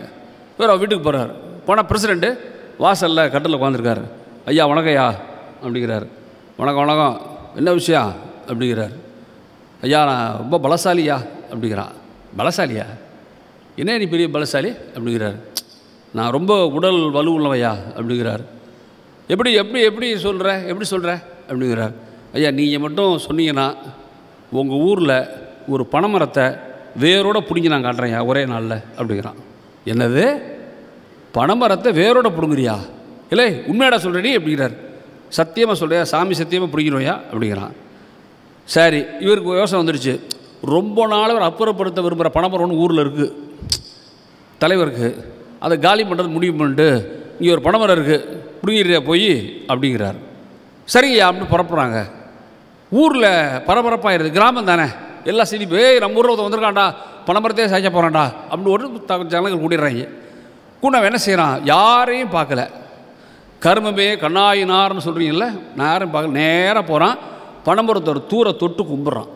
இவர் அவர் வீட்டுக்கு போகிறார் போனால் பிரசிடெண்ட்டு வாசலில் கட்டில் உட்காந்துருக்காரு ஐயா வணக்கம் அப்படிங்கிறார் வணக்கம் வணக்கம் என்ன விஷயம் அப்படிங்கிறார் ஐயா நான் ரொம்ப பலசாலியா அப்படிங்கிறான் பலசாலியா என்ன நீ பெரிய பலசாலி அப்படிங்கிறார் நான் ரொம்ப உடல் வலு உள்ளவையா அப்படிங்கிறார் எப்படி எப்படி எப்படி சொல்கிற எப்படி சொல்கிற அப்படிங்கிறார் ஐயா நீங்கள் மட்டும் சொன்னீங்கன்னா உங்கள் ஊரில் ஒரு பனைமரத்தை வேரோடு பிடுங்கி நான் காட்டுறேன்யா ஒரே நாளில் அப்படிங்கிறான் என்னது பனைமரத்தை வேரோடு பிடுங்குறியா இல்லை உண்மையாடா சொல்கிறடி அப்படிங்கிறார் சத்தியமாக சொல்கிறியா சாமி சத்தியமாக பிடிக்கிறோயா அப்படிங்கிறான் சரி இவருக்கு யோசனை வந்துடுச்சு ரொம்ப நாள் அவர் அப்புறப்படுத்த விரும்புகிற பணபரம் ஒன்று ஊரில் இருக்குது தலைவருக்கு அதை காலி பண்ணுறது முடிவு பண்ணிட்டு இங்கே ஒரு பணமரம் இருக்குது பிடிங்கிறியா போய் அப்படிங்கிறார் சரிங்கய்யா அப்படின்னு புறப்புறாங்க ஊரில் பரபரப்பாயிருது கிராமம் தானே எல்லாம் சிரிப்பு ஏய் நம்ம ஊரில் ஒருத்தர் வந்திருக்காண்டா பணமரத்தையே சாய்க்க போகிறான்டா அப்படின்னு ஒரு ஜனங்கள் கூடிடுறாங்க கூட என்ன செய்கிறான் யாரையும் பார்க்கல கருமமே கண்ணாயினார்னு சொல்கிறீங்கல்ல நேரம் பார்க்க நேராக போகிறான் பணம்புரத்தோட தூரை தொட்டு கும்பிட்றான்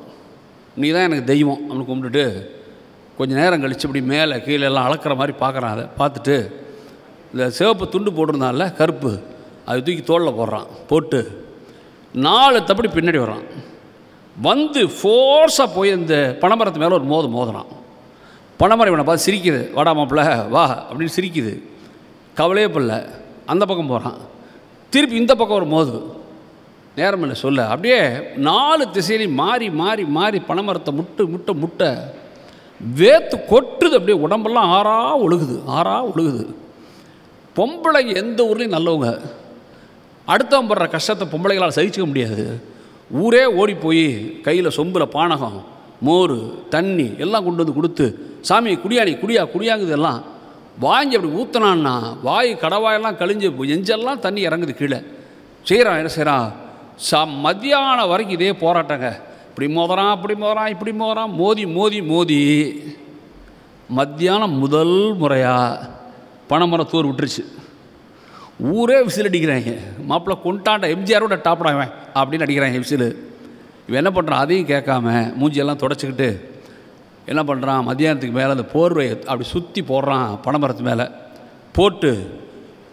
நீ தான் எனக்கு தெய்வம் அவனு கும்பிட்டுட்டு கொஞ்சம் நேரம் கழித்து இப்படி மேலே கீழே எல்லாம் அளக்கிற மாதிரி பார்க்குறான் அதை பார்த்துட்டு இந்த சிவப்பு துண்டு போட்டிருந்தான்ல கருப்பு அது தூக்கி தோளில் போடுறான் போட்டு நாலு தப்படி பின்னாடி வர்றான் வந்து ஃபோர்ஸாக போய் இந்த பனைமரத்து மேலே ஒரு மோதம் மோதுறான் பனைமரம் இவனை பார்த்து சிரிக்குது வாடா மாப்பிள்ள வா அப்படின்னு சிரிக்குது கவலையே பிள்ளை அந்த பக்கம் போகிறான் திருப்பி இந்த பக்கம் ஒரு மோது நேரம் இல்லை சொல்ல அப்படியே நாலு திசையிலையும் மாறி மாறி மாறி பனைமரத்தை முட்டு முட்டை முட்டை வேத்து கொட்டுது அப்படியே உடம்பெல்லாம் ஆறா ஒழுகுது ஆறா ஒழுகுது பொம்பளைங்க எந்த ஊர்லேயும் நல்லவங்க அடுத்தவன் படுற கஷ்டத்தை பொம்பளைகளால் சகிச்சிக்க முடியாது ஊரே ஓடி போய் கையில் சொம்பில் பானகம் மோர் தண்ணி எல்லாம் கொண்டு வந்து கொடுத்து சாமி குடியாணி குடியா குடியாங்குது எல்லாம் வாங்கி அப்படி ஊற்றினான்னா வாய் கடவாயெல்லாம் கழிஞ்சு எஞ்செல்லாம் தண்ணி இறங்குது கீழே செய்கிறான் என்ன செய்கிறான் ச மத்தியானம் வரைக்கும் இதே போராட்டங்க இப்படி மோதுறான் அப்படி மோதுறான் இப்படி மோதுறான் மோதி மோதி மோதி மத்தியானம் முதல் முறையாக பனைமரம் தூர் விட்டுருச்சு ஊரே விசில் அடிக்கிறாங்க மாப்பிள்ளை கொண்டாண்ட எம்ஜிஆரோட டாப்டாவேன் அப்படின்னு அடிக்கிறாங்க விசில் இவன் என்ன பண்ணுறான் அதையும் கேட்காம மூஞ்சியெல்லாம் தொடச்சிக்கிட்டு என்ன பண்ணுறான் மத்தியானத்துக்கு மேலே அந்த போர்வை அப்படி சுற்றி போடுறான் பனைமரத்து மேலே போட்டு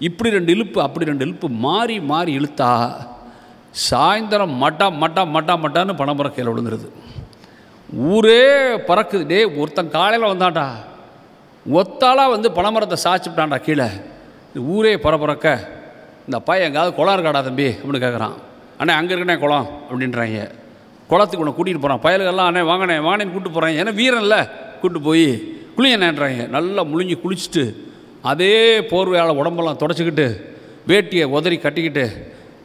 இப்படி ரெண்டு இழுப்பு அப்படி ரெண்டு இழுப்பு மாறி மாறி இழுத்தா சாயந்தரம் மட்டா மட்டா மட்டா மட்டான்னு பனைமரம் கீழே விழுந்துருது ஊரே பறக்குது டே ஒருத்தன் காலையில் வந்தான்டா ஒத்தாலாக வந்து பனைமரத்தை சாய்ச்சிட்டான்டா கீழே இந்த ஊரே பரபரக்க இந்த பையன் எங்காவது குளம் இருக்காடா தம்பி அப்படின்னு கேட்குறான் அண்ணே அங்கே இருக்கனே குளம் அப்படின்றாங்க குளத்துக்கு உன்னை கூட்டிகிட்டு போகிறான் பயலுக்கெல்லாம் அண்ணே வாங்கினே வாங்கினேன்னு கூப்பிட்டு போகிறேன் ஏன்னா இல்லை கூப்பிட்டு போய் குளிய நேன்றாங்க நல்லா முழிஞ்சு குளிச்சுட்டு அதே போர்வையால் உடம்பெல்லாம் தொடச்சிக்கிட்டு வேட்டியை உதறி கட்டிக்கிட்டு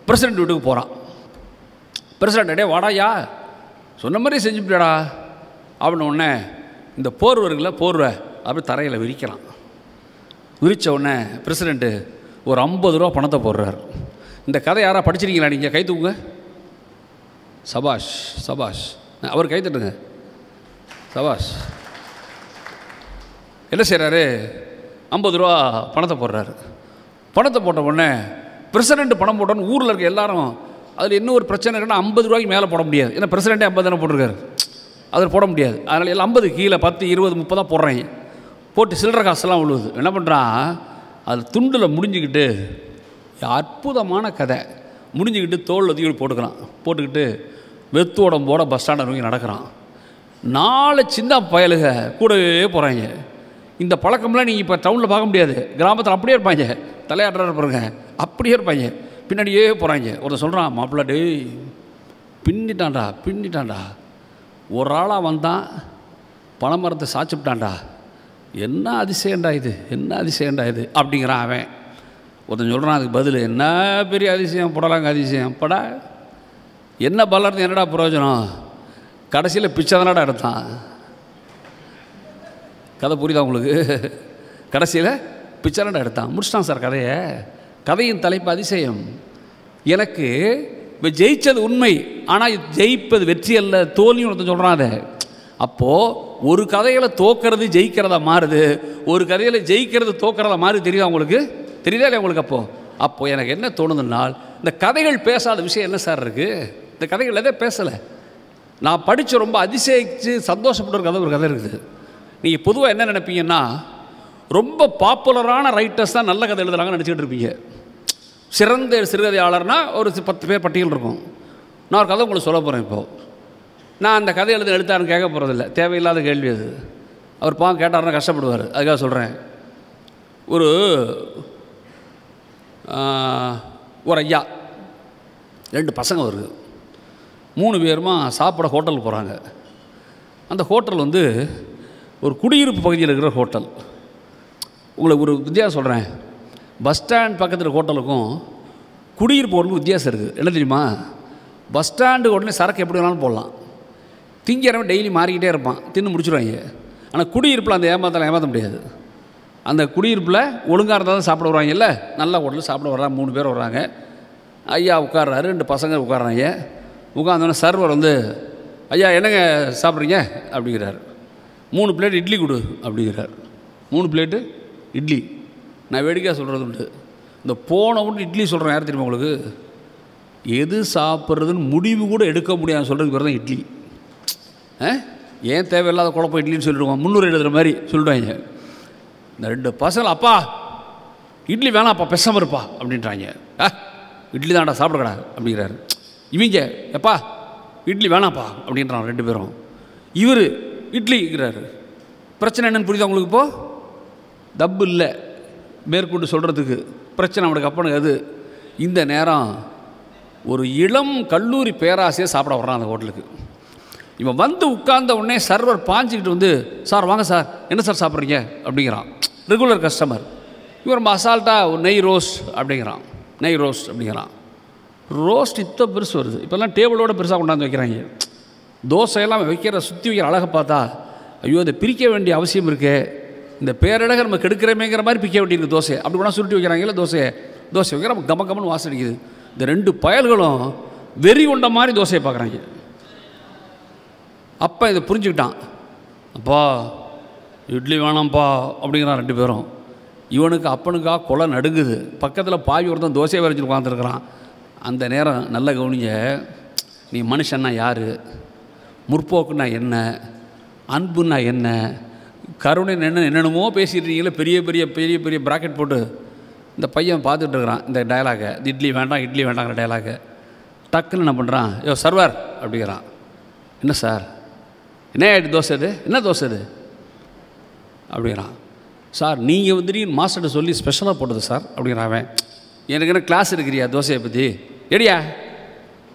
பிரசிடண்ட் வீட்டுக்கு போகிறான் பிரசிடண்ட் அடே வாடாயா சொன்ன மாதிரி செஞ்சுப்பிட்டடா அப்படின்னு உடனே இந்த போர்வை போர்வை அப்படி தரையில் விரிக்கிறான் விரித்த உடனே பிரசிடெண்ட்டு ஒரு ஐம்பது ரூபா பணத்தை போடுறார் இந்த கதை யாராக படிச்சிருக்கீங்களா நீங்கள் கை தூங்க சபாஷ் சபாஷ் அவர் கை தட்டுங்க சபாஷ் என்ன செய்கிறாரு ஐம்பது ரூபா பணத்தை போடுறாரு பணத்தை போட்ட உடனே பிரசிடென்ட் பணம் போட்டோன்னு ஊரில் இருக்க எல்லாரும் அதில் இன்னும் ஒரு பிரச்சனை இருக்குன்னா ஐம்பது ரூபாய்க்கு மேலே போட முடியாது ஏன்னா பிரசிடென்ட்டே ஐம்பது தானே போட்டிருக்காரு அதில் போட முடியாது அதனால் எல்லாம் ஐம்பது கீழே பத்து இருபது முப்பது தான் போடுறேன் போட்டு சில்லற காசுலாம் விழுவுது என்ன பண்ணுறான் அதில் துண்டில் முடிஞ்சுக்கிட்டு அற்புதமான கதை முடிஞ்சுக்கிட்டு தோல் அதிகம் போட்டுக்கலாம் போட்டுக்கிட்டு வெத்து உடம்போட பஸ் ஸ்டாண்டை நோக்கி நடக்கிறான் நாலு சின்ன பயலுக கூடவே போகிறாங்க இந்த பழக்கம்லாம் நீங்கள் இப்போ டவுனில் பார்க்க முடியாது கிராமத்தில் அப்படியே இருப்பாங்க தலையாட்டராக இருப்பாருங்க அப்படியே இருப்பாங்க பின்னாடியே போகிறாங்க ஒருத்தர் சொல்கிறான் மாப்பிள்ள டேய் பின்னிட்டான்டா பின்னிட்டான்டா ஒரு ஆளாக வந்தான் மரத்தை சாச்சுப்பிட்டான்டா என்ன அதிசயம்டா இது என்ன அதிசயம்டா இது அப்படிங்கிறான் அவன் ஒருத்தன் சொல்கிறான் அதுக்கு பதில் என்ன பெரிய அதிசயம் புடலாங்க அதிசயம் படா என்ன பலர் என்னடா பிரயோஜனம் கடைசியில் பிச்சை தானடா எடுத்தான் கதை புரியுதா உங்களுக்கு கடைசியில் பிச்சை தானடா எடுத்தான் முடிச்சிட்டான் சார் கதையை கதையின் தலைப்பு அதிசயம் எனக்கு இப்போ ஜெயித்தது உண்மை ஆனால் ஜெயிப்பது வெற்றி அல்ல தோல்வின்னு ஒருத்தன் சொல்கிறான் அதை அப்போது ஒரு கதையில் தோக்கிறது ஜெயிக்கிறதா மாறுது ஒரு கதையில் ஜெயிக்கிறது தோக்கிறதா மாறுது தெரியுதா உங்களுக்கு தெரியுதா இல்லை உங்களுக்கு அப்போது அப்போது எனக்கு என்ன தோணுதுன்னால் இந்த கதைகள் பேசாத விஷயம் என்ன சார் இருக்குது இந்த கதைகள் எதே பேசலை நான் படித்து ரொம்ப அதிசயித்து சந்தோஷப்பட்ட ஒரு கதை ஒரு கதை இருக்குது நீங்கள் பொதுவாக என்ன நினைப்பீங்கன்னா ரொம்ப பாப்புலரான ரைட்டர்ஸ் தான் நல்ல கதை எழுதுகிறாங்கன்னு நினச்சிக்கிட்டு இருப்பீங்க சிறந்த சிறுகதையாளர்னால் ஒரு பத்து பேர் பட்டியல் இருக்கும் நான் ஒரு கதை உங்களுக்கு சொல்ல போகிறேன் இப்போது நான் அந்த கதை எழுத எழுத்தாருன்னு கேட்க போகிறதில்ல தேவையில்லாத கேள்வி அது அவர் பாவம் கேட்டார்னா கஷ்டப்படுவார் அதுக்காக சொல்கிறேன் ஒரு ஒரு ஐயா ரெண்டு பசங்க வருது மூணு பேருமா சாப்பிட ஹோட்டலுக்கு போகிறாங்க அந்த ஹோட்டல் வந்து ஒரு குடியிருப்பு பகுதியில் இருக்கிற ஹோட்டல் உங்களுக்கு ஒரு வித்தியாசம் சொல்கிறேன் பஸ் ஸ்டாண்ட் பக்கத்தில் ஹோட்டலுக்கும் குடியிருப்பு ஒன்று வித்தியாசம் இருக்குது என்ன தெரியுமா பஸ் ஸ்டாண்டு உடனே சரக்கு எப்படி வேணாலும் போடலாம் திங்கிறவன் டெய்லி மாறிக்கிட்டே இருப்பான் தின்னு முடிச்சுருவாங்க ஆனால் குடியிருப்பில் அந்த ஏமாத்தலாம் ஏமாற்ற முடியாது அந்த குடியிருப்பில் ஒழுங்காக இருந்தால் தான் சாப்பிட இல்லை நல்ல ஹோட்டலில் சாப்பிட வர்றாங்க மூணு பேர் வர்றாங்க ஐயா உட்கார்றாரு ரெண்டு பசங்க உட்கார்றாங்க உட்காந்தோன்னே சர்வர் வந்து ஐயா என்னங்க சாப்பிட்றீங்க அப்படிங்கிறார் மூணு பிளேட் இட்லி கொடு அப்படிங்கிறார் மூணு பிளேட்டு இட்லி நான் வேடிக்கையாக சொல்கிறது உண்டு இந்த போன விட்டு இட்லி சொல்கிறேன் யார் தெரியுமா உங்களுக்கு எது சாப்பிட்றதுன்னு முடிவு கூட எடுக்க முடியாது சொல்கிறதுக்கு பேர் தான் இட்லி ஏன் தேவையில்லாத குழப்பம் இட்லின்னு சொல்லிடுவோம் முந்நூறு எழுதுகிற மாதிரி சொல்லிடுவாங்க இந்த ரெண்டு பசங்கள் அப்பா இட்லி வேணாம்ப்பா பெசாமல் இருப்பா அப்படின்றாங்க ஆ இட்லி தான்டா சாப்பிடக்கூடாது அப்படிங்கிறாரு இவங்க எப்பா இட்லி வேணாப்பா அப்படின்றான் ரெண்டு பேரும் இவர் இட்லிங்கிறாரு பிரச்சனை என்னென்னு புரியுது அவங்களுக்கு இப்போ தப்பு இல்லை மேற்கொண்டு சொல்கிறதுக்கு பிரச்சனை அவனுக்கு அப்பனுக்கு அது இந்த நேரம் ஒரு இளம் கல்லூரி பேராசையை சாப்பிட வர்றான் அந்த ஹோட்டலுக்கு இவன் வந்து உட்கார்ந்த உடனே சர்வர் பாஞ்சிக்கிட்டு வந்து சார் வாங்க சார் என்ன சார் சாப்பிட்றீங்க அப்படிங்கிறான் ரெகுலர் கஸ்டமர் இவர் நம்ம அசால்ட்டாக ஒரு நெய் ரோஸ் அப்படிங்கிறான் நெய் ரோஸ் அப்படிங்கிறான் ரோஸ்ட் இத்தோ பெருசு வருது இப்போல்லாம் டேபிளோட பெருசாக கொண்டாந்து வைக்கிறாங்க தோசையெல்லாம் வைக்கிற சுற்றி வைக்கிற அழகை பார்த்தா ஐயோ இதை பிரிக்க வேண்டிய அவசியம் இருக்கே இந்த பேரழகை நம்ம கெடுக்கிறமேங்கிற மாதிரி பிரிக்க வேண்டியிருக்கு தோசை அப்படி கூட சுருட்டி வைக்கிறாங்கல்ல தோசையை தோசை வைக்கிற நம்ம கம கமன்னு வாசம் அடிக்குது இந்த ரெண்டு பயல்களும் வெறி கொண்ட மாதிரி தோசையை பார்க்குறாங்க அப்போ இதை புரிஞ்சுக்கிட்டான் அப்பா இட்லி வேணாம்ப்பா அப்படிங்கிறான் ரெண்டு பேரும் இவனுக்கு அப்பனுக்கா குலை நடுங்குது பக்கத்தில் பாய் ஒருத்தன் தோசையை வரைஞ்சி உட்காந்துருக்குறான் அந்த நேரம் நல்ல கவனிங்க நீ மனுஷன்னா யார் முற்போக்குன்னா என்ன அன்புன்னா என்ன கருணை என்ன என்னென்னமோ பேசிடுறீங்களே பெரிய பெரிய பெரிய பெரிய ப்ராக்கெட் போட்டு இந்த பையன் பார்த்துட்ருக்குறான் இந்த டயலாகை இட்லி வேண்டாம் இட்லி வேண்டாங்கிற டயலாகு டக்குன்னு என்ன பண்ணுறான் யோ சர்வர் அப்படிங்கிறான் என்ன சார் என்ன ஆகிட்டு தோசை இது என்ன தோசை இது அப்படிங்கிறான் சார் நீங்கள் வந்துட்டு மாஸ்டர்கிட்ட சொல்லி ஸ்பெஷலாக போட்டது சார் அப்படிங்கிறான் அவன் எனக்கு என்ன கிளாஸ் இருக்கிறியா தோசையை பற்றி எடியா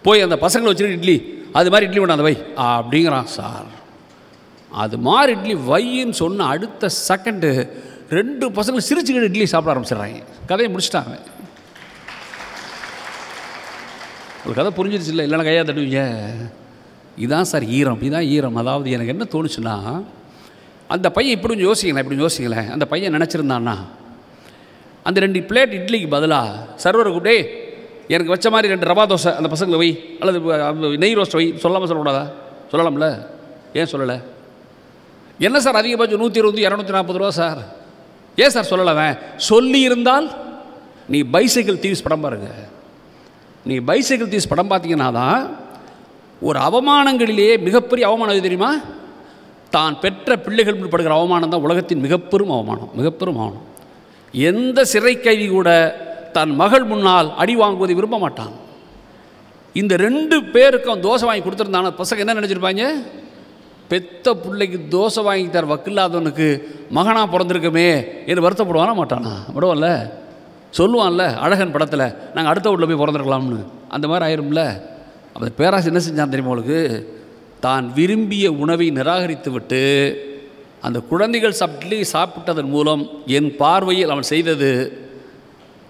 போய் அந்த பசங்களை வச்சுட்டு இட்லி அது மாதிரி இட்லி பண்ணாத வை அப்படிங்கிறான் சார் அது மாதிரி இட்லி வையின்னு சொன்ன அடுத்த செகண்டு ரெண்டு பசங்களும் சிரிச்சுக்கிட்டு இட்லி சாப்பிட ஆரம்பிச்சிடுறாங்க கதையை முடிச்சிட்டாங்க ஒரு கதை புரிஞ்சிருச்சு இல்லை இல்லைன்னா கையாக தட்டுவீங்க இதுதான் சார் ஈரம் இதுதான் ஈரம் அதாவது எனக்கு என்ன தோணுச்சுன்னா அந்த பையன் இப்படி யோசிக்கலை இப்படி யோசிக்கலை அந்த பையன் நினச்சிருந்தான்னா அந்த ரெண்டு பிளேட் இட்லிக்கு பதிலாக சர்வர் கூப்பிட்டே எனக்கு வச்ச மாதிரி ரெண்டு ரவா தோசை அந்த பசங்க வை அல்லது நெய் ரோஸ்ட் வை சொல்லாமல் சொல்லக்கூடாதா சொல்லலாம்ல ஏன் சொல்லலை என்ன சார் அதிகபட்சம் நூற்றி இருபது இரநூத்தி நாற்பது ரூபா சார் ஏன் சார் சொல்லலவன் சொல்லி இருந்தால் நீ பைசைக்கிள் தீவிஸ் படம் பாருங்க நீ பைசைக்கிள் தீவிஸ் படம் பார்த்தீங்கன்னா தான் ஒரு அவமானங்களிலேயே மிகப்பெரிய அவமானம் எது தெரியுமா தான் பெற்ற பிள்ளைகள் முன்படுகிற அவமானம் தான் உலகத்தின் மிகப்பெரும் அவமானம் மிகப்பெரும் அவமானம் எந்த சிறை கைவி கூட தன் மகள் முன்னால் அடி வாங்குவதை விரும்ப மாட்டான் இந்த ரெண்டு பேருக்கும் தோசை வாங்கி கொடுத்துருந்தான பசங்க என்ன நினச்சிருப்பாங்க பெத்த பிள்ளைக்கு தோசை வாங்கி தர வக்கில்லாதவனுக்கு மகனாக பிறந்திருக்குமே என்று வருத்தப்படுவானா மாட்டானா விடுவோம்ல சொல்லுவான்ல அழகன் படத்தில் நாங்கள் அடுத்த வீட்டில் போய் பிறந்திருக்கலாம்னு அந்த மாதிரி ஆயிரும்ல அப்போ பேராசி என்ன செஞ்சான் தெரியுமா அவளுக்கு தான் விரும்பிய உணவை நிராகரித்து விட்டு அந்த குழந்தைகள் சாப்பிட்டு சாப்பிட்டதன் மூலம் என் பார்வையில் அவன் செய்தது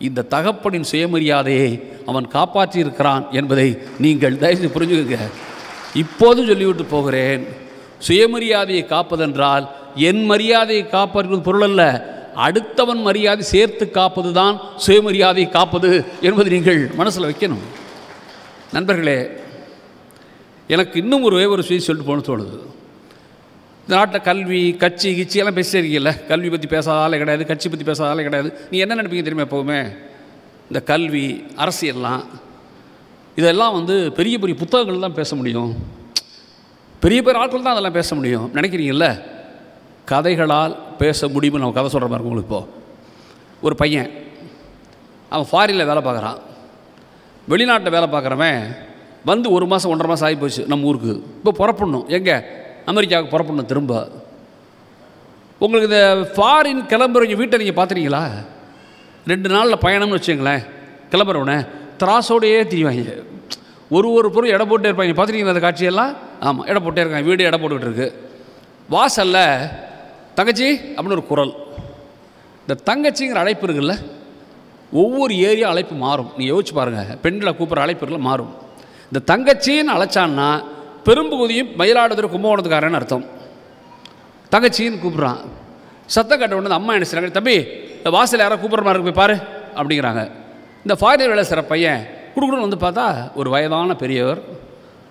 இந்த தகப்பனின் சுயமரியாதையை அவன் காப்பாற்றியிருக்கிறான் என்பதை நீங்கள் தயவுசெய்து புரிஞ்சுக்கங்க இப்போதும் சொல்லிவிட்டு போகிறேன் சுயமரியாதையை காப்பதென்றால் என் மரியாதையை காப்பது பொருள் அல்ல அடுத்தவன் மரியாதை சேர்த்து காப்பது தான் சுயமரியாதையை காப்பது என்பது நீங்கள் மனசில் வைக்கணும் நண்பர்களே எனக்கு இன்னும் ஒரு ஒரு சுய சொல்லிட்டு போகணும்னு தோணுது இந்த நாட்டில் கல்வி கட்சி கிச்சி எல்லாம் பேசியிருக்கீங்கல்ல கல்வி பற்றி பேசாதாலே கிடையாது கட்சி பற்றி பேசாதாலே ஆளே கிடையாது நீ என்ன நினைப்பீங்க தெரியுமா எப்போவுமே இந்த கல்வி அரசியல்லாம் இதெல்லாம் வந்து பெரிய பெரிய புத்தகங்கள் தான் பேச முடியும் பெரிய பெரிய ஆட்கள் தான் அதெல்லாம் பேச முடியும் நினைக்கிறீங்கல்ல கதைகளால் பேச முடியும்னு நம்ம கதை சொல்கிற மாதிரி இருக்கும் உங்களுக்கு இப்போது ஒரு பையன் அவன் ஃபாரினில் வேலை பார்க்குறான் வெளிநாட்டில் வேலை பார்க்குறவன் வந்து ஒரு மாதம் ஒன்றரை மாதம் ஆகி போச்சு நம்ம ஊருக்கு இப்போ புறப்படணும் எங்கே அமெரிக்காவுக்கு புறப்படணும் திரும்ப உங்களுக்கு இந்த ஃபாரின் கிளம்புறவங்க வீட்டை நீங்கள் பார்த்துறீங்களா ரெண்டு நாளில் பயணம்னு வச்சுங்களேன் கிளம்புறவனே திராசோடையே திரிவாங்க ஒரு ஒரு பொருள் இட போட்டே இருப்பாங்க பார்த்துருக்கீங்களா அந்த காட்சியெல்லாம் ஆமாம் இட போட்டே இருக்காங்க வீடு இட போட்டுக்கிட்டு இருக்கு வாசலில் தங்கச்சி அப்படின்னு ஒரு குரல் இந்த தங்கச்சிங்கிற அழைப்பு இருக்குல்ல ஒவ்வொரு ஏரியா அழைப்பு மாறும் நீங்கள் யோசிச்சு பாருங்கள் பெண்களை கூப்பிட்ற அழைப்பு மாறும் இந்த தங்கச்சின்னு அழைச்சான்னா பெரும்பகுதியும் மயிலாடுதுறை கும்பகோணத்துக்காரன் அர்த்தம் தங்கச்சின்னு கூப்பிட்றான் சத்த கட்ட உடனே அம்மா என்ன செய்கிறாங்க தம்பி இந்த வாசல் யாரோ கூப்பிட்ற மாதிரி போய் பாரு அப்படிங்கிறாங்க இந்த ஃபாரின் வேலை சிற பையன் குடுக்குன்னு வந்து பார்த்தா ஒரு வயதான பெரியவர்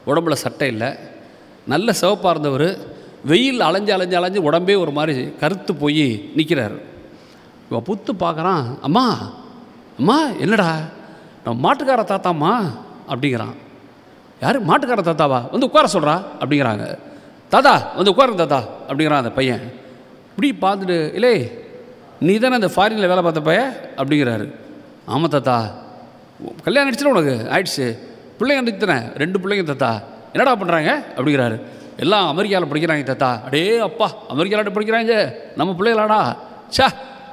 உடம்புல சட்டை இல்லை நல்ல சிவப்பாக இருந்தவர் வெயில் அலைஞ்சு அலைஞ்சு அலைஞ்சு உடம்பே ஒரு மாதிரி கருத்து போய் நிற்கிறார் இப்போ புத்து பார்க்குறான் அம்மா அம்மா என்னடா நம்ம மாட்டுக்கார தாத்தாம்மா அப்படிங்கிறான் யார் மாட்டுக்கார தாத்தாவா வந்து உட்கார சொல்கிறா அப்படிங்கிறாங்க தாத்தா வந்து உட்கார தாத்தா அப்படிங்கிறான் அந்த பையன் இப்படி பார்த்துட்டு இல்லை நீ தானே அந்த ஃபாரினில் வேலை பார்த்த பையன் அப்படிங்கிறாரு ஆமாம் தாத்தா கல்யாணம் ஆகிடுச்சுல உனக்கு ஆயிடுச்சு பிள்ளைங்க தானே ரெண்டு பிள்ளைங்க தாத்தா என்னடா பண்ணுறாங்க அப்படிங்கிறாரு எல்லாம் அமெரிக்காவில் படிக்கிறாங்க தாத்தா அடே அப்பா அமெரிக்காவில் படிக்கிறாங்க நம்ம பிள்ளைகளாடா சே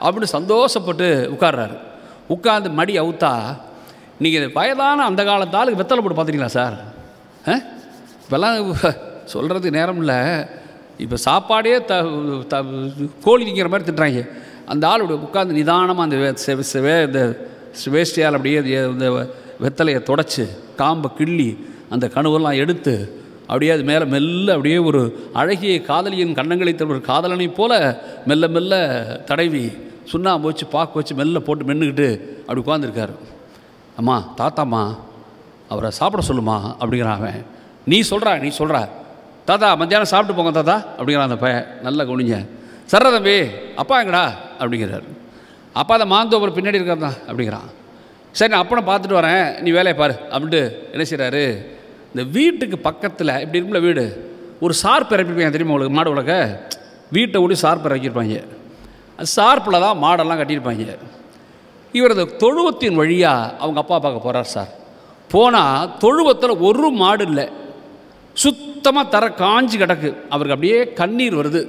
அப்படின்னு சந்தோஷப்பட்டு உட்கார்றாரு உட்காந்து மடி அவுத்தா நீங்கள் வயதான அந்த காலத்தால் வெத்தலை போட்டு பார்த்துட்டீங்களா சார் இப்போல்லாம் சொல்கிறதுக்கு நேரம் இல்லை இப்போ சாப்பாடே த த கோழி நிற்கிற மாதிரி திட்டுறாங்க அந்த ஆளுடைய உட்காந்து நிதானமாக அந்த வே இந்த வேஷ்டியால் அப்படியே இந்த வெத்தலையை தொடச்சி காம்பை கிள்ளி அந்த கனவெல்லாம் எடுத்து அப்படியே அது மேலே மெல்ல அப்படியே ஒரு அழகிய காதலியின் கண்ணங்களை ஒரு காதலனை போல் மெல்ல மெல்ல தடவி சுண்ணாம்பு வச்சு பாக்கு வச்சு மெல்ல போட்டு மென்னுக்கிட்டு அப்படி உட்காந்துருக்காரு அம்மா தாத்தாம்மா அவரை சாப்பிட சொல்லுமா அப்படிங்கிறான் அவன் நீ சொல்கிறா நீ சொல்கிறா தாத்தா மத்தியானம் சாப்பிட்டு போங்க தாத்தா அப்படிங்கிறான் அந்த பையன் நல்லா குனிஞ்ச சர்ற தம்பி அப்பா எங்கடா அப்படிங்கிறார் அப்பா அதை மாந்தோபுரம் பின்னாடி இருக்கிறதா அப்படிங்கிறான் சரி நான் அப்பனை பார்த்துட்டு வரேன் நீ வேலையை பாரு அப்படின்ட்டு என்ன செய்கிறாரு இந்த வீட்டுக்கு பக்கத்தில் இப்படி இருக்கும்ல வீடு ஒரு சார்ப் பிறப்பிப்பாங்க தெரியுமா உங்களுக்கு மாடு உலக வீட்டை ஓடி சார்ப் அது சார்பில் தான் மாடெல்லாம் கட்டியிருப்பாங்க இவரது தொழுவத்தின் வழியாக அவங்க அப்பா பார்க்க போகிறார் சார் போனால் தொழுவத்தில் ஒரு மாடு இல்லை சுத்தமாக தர காஞ்சி கிடக்கு அவருக்கு அப்படியே கண்ணீர் வருது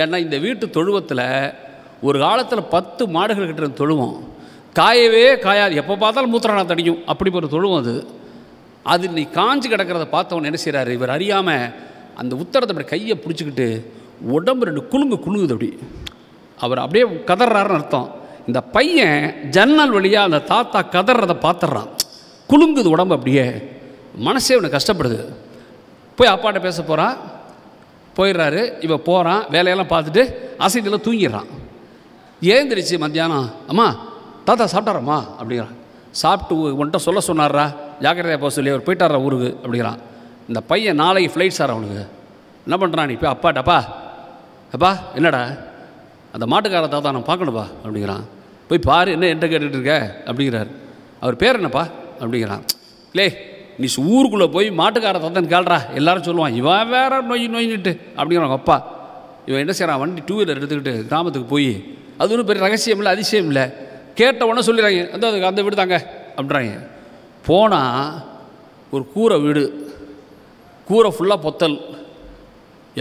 ஏன்னா இந்த வீட்டு தொழுவத்தில் ஒரு காலத்தில் பத்து மாடுகள் கிட்ட தொழுவோம் காயவே காயாது எப்போ பார்த்தாலும் மூத்திரம் தடியும் அப்படி ஒரு தொழுவம் அது அது நீ காஞ்சி கிடக்கிறத பார்த்தவன் என்ன செய்கிறாரு இவர் அறியாமல் அந்த உத்தரத்தை அப்படி கையை பிடிச்சிக்கிட்டு உடம்பு ரெண்டு குலுங்கு குலுங்குது அப்படி அவர் அப்படியே கதறாருன்னு அர்த்தம் இந்த பையன் ஜன்னல் வழியாக அந்த தாத்தா கதறதை பார்த்துட்றான் குலுங்குது உடம்பு அப்படியே மனசே உனக்கு கஷ்டப்படுது போய் அப்பாட்ட பேச போகிறான் போயிடுறாரு இவன் போகிறான் வேலையெல்லாம் பார்த்துட்டு அசைதில் தூங்கிடுறான் ஏந்திரிச்சு மத்தியானம் அம்மா தாத்தா சாப்பிட்டாரம்மா அப்படிங்கிறான் சாப்பிட்டு உன்கிட்ட சொல்ல சொன்னார்ரா ஜாக்கிரதையாக போக சொல்லி அவர் போயிட்டார ஊருக்கு அப்படிங்கிறான் இந்த பையன் நாளைக்கு ஃப்ளைட் சார் அவனுக்கு என்ன பண்ணுறான் நீ போய் அப்பாட்டப்பா அப்பா என்னடா அந்த மாட்டுக்கார தாத்தா நான் பார்க்கணுப்பா அப்படிங்கிறான் போய் பாரு என்ன என்கிட்ட கேட்டுட்டு இருக்க அப்படிங்கிறார் அவர் பேர் என்னப்பா அப்படிங்கிறான் லே நீ ஊருக்குள்ளே போய் மாட்டுக்கார தாத்தான் கேள்றா எல்லாரும் சொல்லுவான் இவன் வேற நொய் நொயின்னுட்டு அப்படிங்கிறாங்க அப்பா இவன் என்ன செய்கிறான் வண்டி டூ வீலர் எடுத்துக்கிட்டு கிராமத்துக்கு போய் அது ஒன்றும் பெரிய ரகசியம் இல்லை அதிசயம் இல்லை கேட்ட உடனே சொல்லிடுறாங்க அந்த அதுக்கு அந்த வீடு தாங்க அப்படின்றாங்க போனால் ஒரு கூரை வீடு கூரை ஃபுல்லாக பொத்தல்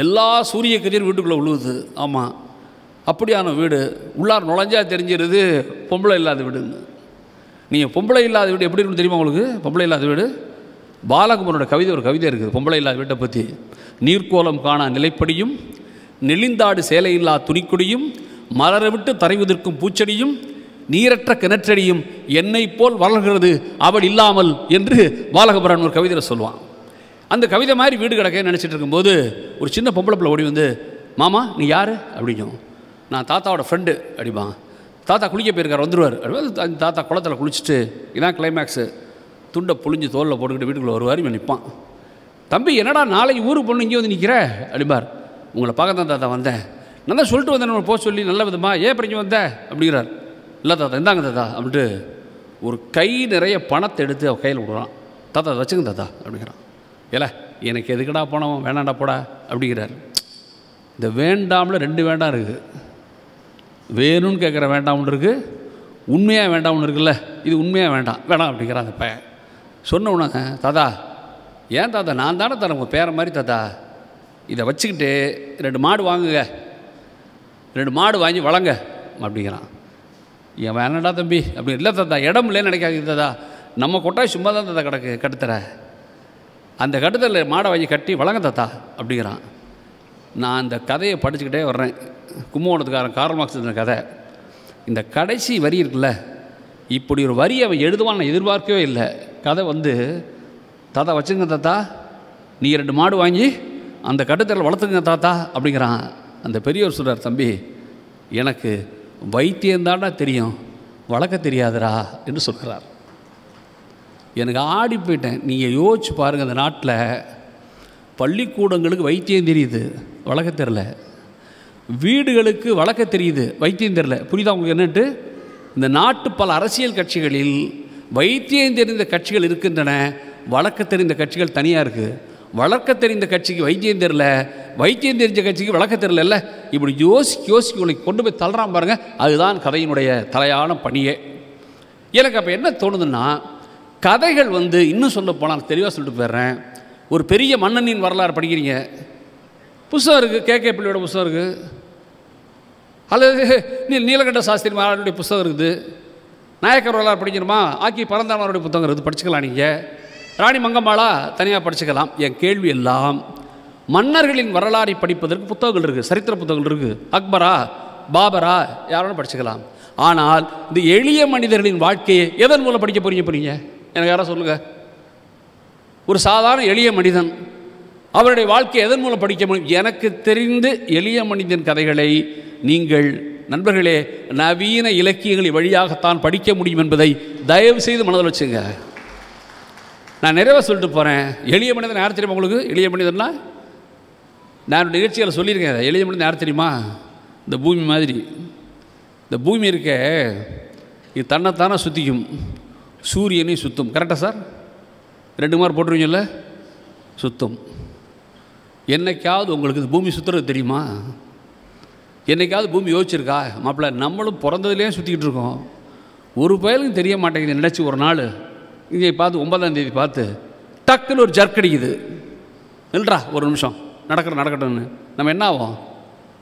எல்லா சூரிய கதிர் வீட்டுக்குள்ளே விழுவுது ஆமாம் அப்படியான வீடு உள்ளார் நுழைஞ்சா தெரிஞ்சிருது பொம்பளை இல்லாத வீடுன்னு நீங்கள் பொம்பளை இல்லாத வீடு எப்படி இருக்குன்னு தெரியுமா உங்களுக்கு பொம்பளை இல்லாத வீடு பாலகுமரோட கவிதை ஒரு கவிதை இருக்குது பொம்பளை இல்லாத வீட்டை பற்றி நீர்க்கோலம் காண நிலைப்படியும் நெளிந்தாடு சேலையில்லா துணிக்குடியும் மலரை விட்டு தரைவதற்கும் பூச்செடியும் நீரற்ற கிணற்றடியும் என்னை போல் வளர்கிறது அவள் இல்லாமல் என்று பாலகுமரன் ஒரு கவிதையில் சொல்லுவான் அந்த கவிதை மாதிரி வீடு கிடக்க நினச்சிட்டு இருக்கும்போது ஒரு சின்ன பொம்பளை பிள்ளை ஓடி வந்து மாமா நீ யார் அப்படிங்கும் நான் தாத்தாவோட ஃப்ரெண்டு அடிப்பாங்க தாத்தா குளிக்க போயிருக்கார் வந்துடுவார் அந்த தாத்தா குளத்தில் குளிச்சுட்டு இதான் கிளைமேக்ஸு துண்டை புழிஞ்சு தோலில் போட்டுக்கிட்டு வீட்டுக்குள்ளே வருவார் இவன் நிற்பான் தம்பி என்னடா நாளைக்கு ஊருக்கு பொண்ணு இங்கே வந்து நிற்கிற அடிப்பார் உங்களை பார்க்க தான் தாத்தா வந்தேன் நல்லா சொல்லிட்டு வந்தேன் நம்ம போக சொல்லி நல்ல விதமாக ஏன் பிரிஞ்சு வந்த அப்படிங்கிறார் இல்லை தாத்தா இந்தாங்க தாத்தா அப்படின்ட்டு ஒரு கை நிறைய பணத்தை எடுத்து அவன் கையில் விடுறான் தாத்தா வச்சுங்க தாத்தா அப்படிங்கிறான் இல்லை எனக்கு எதுக்கடா பணம் வேணாண்டா போடா அப்படிங்கிறார் இந்த வேண்டாமில் ரெண்டு வேண்டாம் இருக்குது வேணும்னு கேட்குற வேண்டாம்னு இருக்குது உண்மையாக வேண்டாம்னு இருக்குல்ல இது உண்மையாக வேண்டாம் வேணாம் அப்படிங்கிற அந்த பையன் சொன்ன உடனே தாதா ஏன் தாத்தா நான் தானே தரேன் உங்கள் பேர மாதிரி தாத்தா இதை வச்சுக்கிட்டு ரெண்டு மாடு வாங்குங்க ரெண்டு மாடு வாங்கி வளங்க அப்படிங்கிறான் என் வேணடா தம்பி அப்படி இல்லை தாத்தா இடம் இல்லைன்னு நினைக்காது தாதா நம்ம கொட்டா சும்மா தான் தாத்தா கிடக்கு கட்டுத்தர அந்த கட்டுத்தரில் மாடை வாங்கி கட்டி வளங்க தாத்தா அப்படிங்கிறான் நான் இந்த கதையை படிச்சுக்கிட்டே வர்றேன் கும்பகோணத்துக்காரன் கார்ல் மார்க்ஸ் கதை இந்த கடைசி வரி இருக்குல்ல இப்படி ஒரு வரி அவன் எழுதுவான் நான் எதிர்பார்க்கவே இல்லை கதை வந்து தாத்தா வச்சுங்க தாத்தா நீ ரெண்டு மாடு வாங்கி அந்த கட்டுத்தரில் வளர்த்துங்க தாத்தா அப்படிங்கிறான் அந்த பெரியவர் சொல்கிறார் தம்பி எனக்கு வைத்தியந்தாண்டா தெரியும் வளர்க்க தெரியாதுரா என்று சொல்கிறார் எனக்கு ஆடி போயிட்டேன் நீங்கள் யோசிச்சு பாருங்கள் அந்த நாட்டில் பள்ளிக்கூடங்களுக்கு வைத்தியம் தெரியுது வழக்க தெரில வீடுகளுக்கு வழக்க தெரியுது வைத்தியம் தெரில புரியுதா உங்களுக்கு என்னட்டு இந்த நாட்டு பல அரசியல் கட்சிகளில் வைத்தியம் தெரிந்த கட்சிகள் இருக்கின்றன வழக்க தெரிந்த கட்சிகள் தனியாக இருக்குது வளர்க்க தெரிந்த கட்சிக்கு வைத்தியம் தெரில வைத்தியம் தெரிஞ்ச கட்சிக்கு வழக்க தெரிலல்ல இப்படி யோசிக்க யோசிக்க உங்களுக்கு கொண்டு போய் தள்ளுறான் பாருங்கள் அதுதான் கதையினுடைய தலையான பணியே எனக்கு அப்போ என்ன தோணுதுன்னா கதைகள் வந்து இன்னும் சொல்ல போனால் தெளிவாக சொல்லிட்டு போயிடுறேன் ஒரு பெரிய மன்னனின் வரலாறு படிக்கிறீங்க புஸ்தகம் இருக்குது கே கே பிள்ளையோட புஸ்தகம் இருக்குது அல்லது நீ நீலகண்ட சாஸ்திரி மாரனுடைய புத்தகம் இருக்குது நாயக்கர் வரலாறு படிக்கணுமா ஆக்கி பரந்தானவருடைய புத்தகம் இருக்குது படிச்சுக்கலாம் நீங்கள் ராணி மங்கம்மாளா தனியாக படிச்சுக்கலாம் என் கேள்வி எல்லாம் மன்னர்களின் வரலாறை படிப்பதற்கு புத்தகங்கள் இருக்குது சரித்திர புத்தகங்கள் இருக்குது அக்பரா பாபரா யாரும் படிச்சுக்கலாம் ஆனால் இந்த எளிய மனிதர்களின் வாழ்க்கையை எதன் மூலம் படிக்க போகிறீங்க போகிறீங்க எனக்கு யாராவது சொல்லுங்கள் ஒரு சாதாரண எளிய மனிதன் அவருடைய வாழ்க்கையை எதன் மூலம் படிக்க முடியும் எனக்கு தெரிந்து எளிய மனிதன் கதைகளை நீங்கள் நண்பர்களே நவீன இலக்கியங்களின் வழியாகத்தான் படிக்க முடியும் என்பதை தயவு செய்து மனதில் வச்சுங்க நான் நிறைவே சொல்லிட்டு போகிறேன் எளிய மனிதன் யார் தெரியுமா உங்களுக்கு எளிய மனிதன்னா நான் நிகழ்ச்சியில் சொல்லியிருக்கேன் எளிய மனிதன் யார் தெரியுமா இந்த பூமி மாதிரி இந்த பூமி இருக்க இது தன்னைத்தானே சுற்றிக்கும் சூரியனையும் சுற்றும் கரெக்டா சார் ரெண்டு மார்க் போட்டுருவீங்கல்ல சுத்தம் என்னைக்காவது உங்களுக்கு இந்த பூமி சுற்றுறது தெரியுமா என்றைக்காவது பூமி யோசிச்சிருக்கா மாப்பிள்ள நம்மளும் பிறந்ததுலேயே சுற்றிக்கிட்டு இருக்கோம் ஒரு பயலுக்கும் தெரிய மாட்டேங்குது நினச்சி ஒரு நாள் இங்கே பார்த்து ஒன்பதாம் தேதி பார்த்து டக்குன்னு ஒரு ஜர்க் அடிக்குது இல்லைடா ஒரு நிமிஷம் நடக்கிற நடக்கட்டும்னு நம்ம என்ன ஆகும்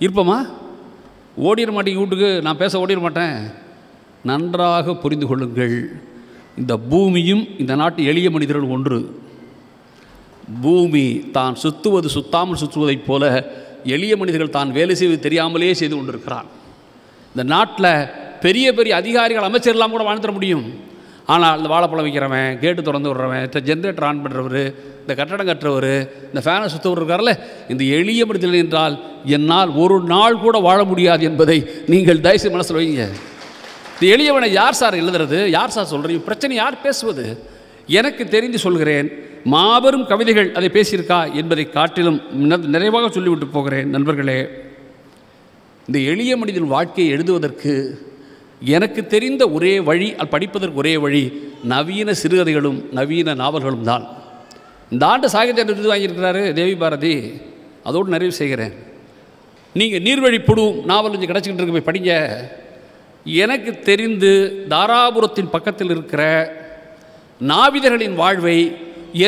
இருப்போமா ஓடிட மாட்டேங்க வீட்டுக்கு நான் பேச ஓடிட மாட்டேன் நன்றாக புரிந்து கொள்ளுங்கள் இந்த பூமியும் இந்த நாட்டு எளிய மனிதர்கள் ஒன்று பூமி தான் சுற்றுவது சுத்தாமல் சுற்றுவதைப் போல எளிய மனிதர்கள் தான் வேலை செய்வது தெரியாமலே செய்து கொண்டிருக்கிறான் இந்த நாட்டில் பெரிய பெரிய அதிகாரிகள் அமைச்சர்லாம் கூட வாழ்ந்துட முடியும் ஆனால் இந்த வாழைப்பழம் வைக்கிறவன் கேட்டு திறந்து விடுறவன் இந்த ஜென்ரேட்டர் ஆன் பண்ணுறவர் இந்த கட்டடம் கட்டுறவர் இந்த ஃபேனை சுற்றவர் இருக்கார்ல இந்த எளிய மனிதர்கள் என்றால் என்னால் ஒரு நாள் கூட வாழ முடியாது என்பதை நீங்கள் தயவுசெய்து மனசில் வைங்க இந்த எளியவனை யார் சார் எழுதுறது யார் சார் சொல்கிறீங்க பிரச்சனை யார் பேசுவது எனக்கு தெரிந்து சொல்கிறேன் மாபெரும் கவிதைகள் அதை பேசியிருக்கா என்பதை காட்டிலும் நிறைவாக சொல்லிவிட்டு போகிறேன் நண்பர்களே இந்த எளிய மனிதன் வாழ்க்கையை எழுதுவதற்கு எனக்கு தெரிந்த ஒரே வழி அல் படிப்பதற்கு ஒரே வழி நவீன சிறுகதைகளும் நவீன நாவல்களும் தான் இந்த ஆண்டு சாகித்ய விருது வாங்கியிருக்கிறாரு தேவி பாரதி அதோடு நிறைவு செய்கிறேன் நீங்கள் நீர்வழி புடும் நாவல் கொஞ்சம் கிடச்சிக்கிட்டு இருக்க போய் படிங்க எனக்கு தெரிந்து தாராபுரத்தின் பக்கத்தில் இருக்கிற நாவிதர்களின் வாழ்வை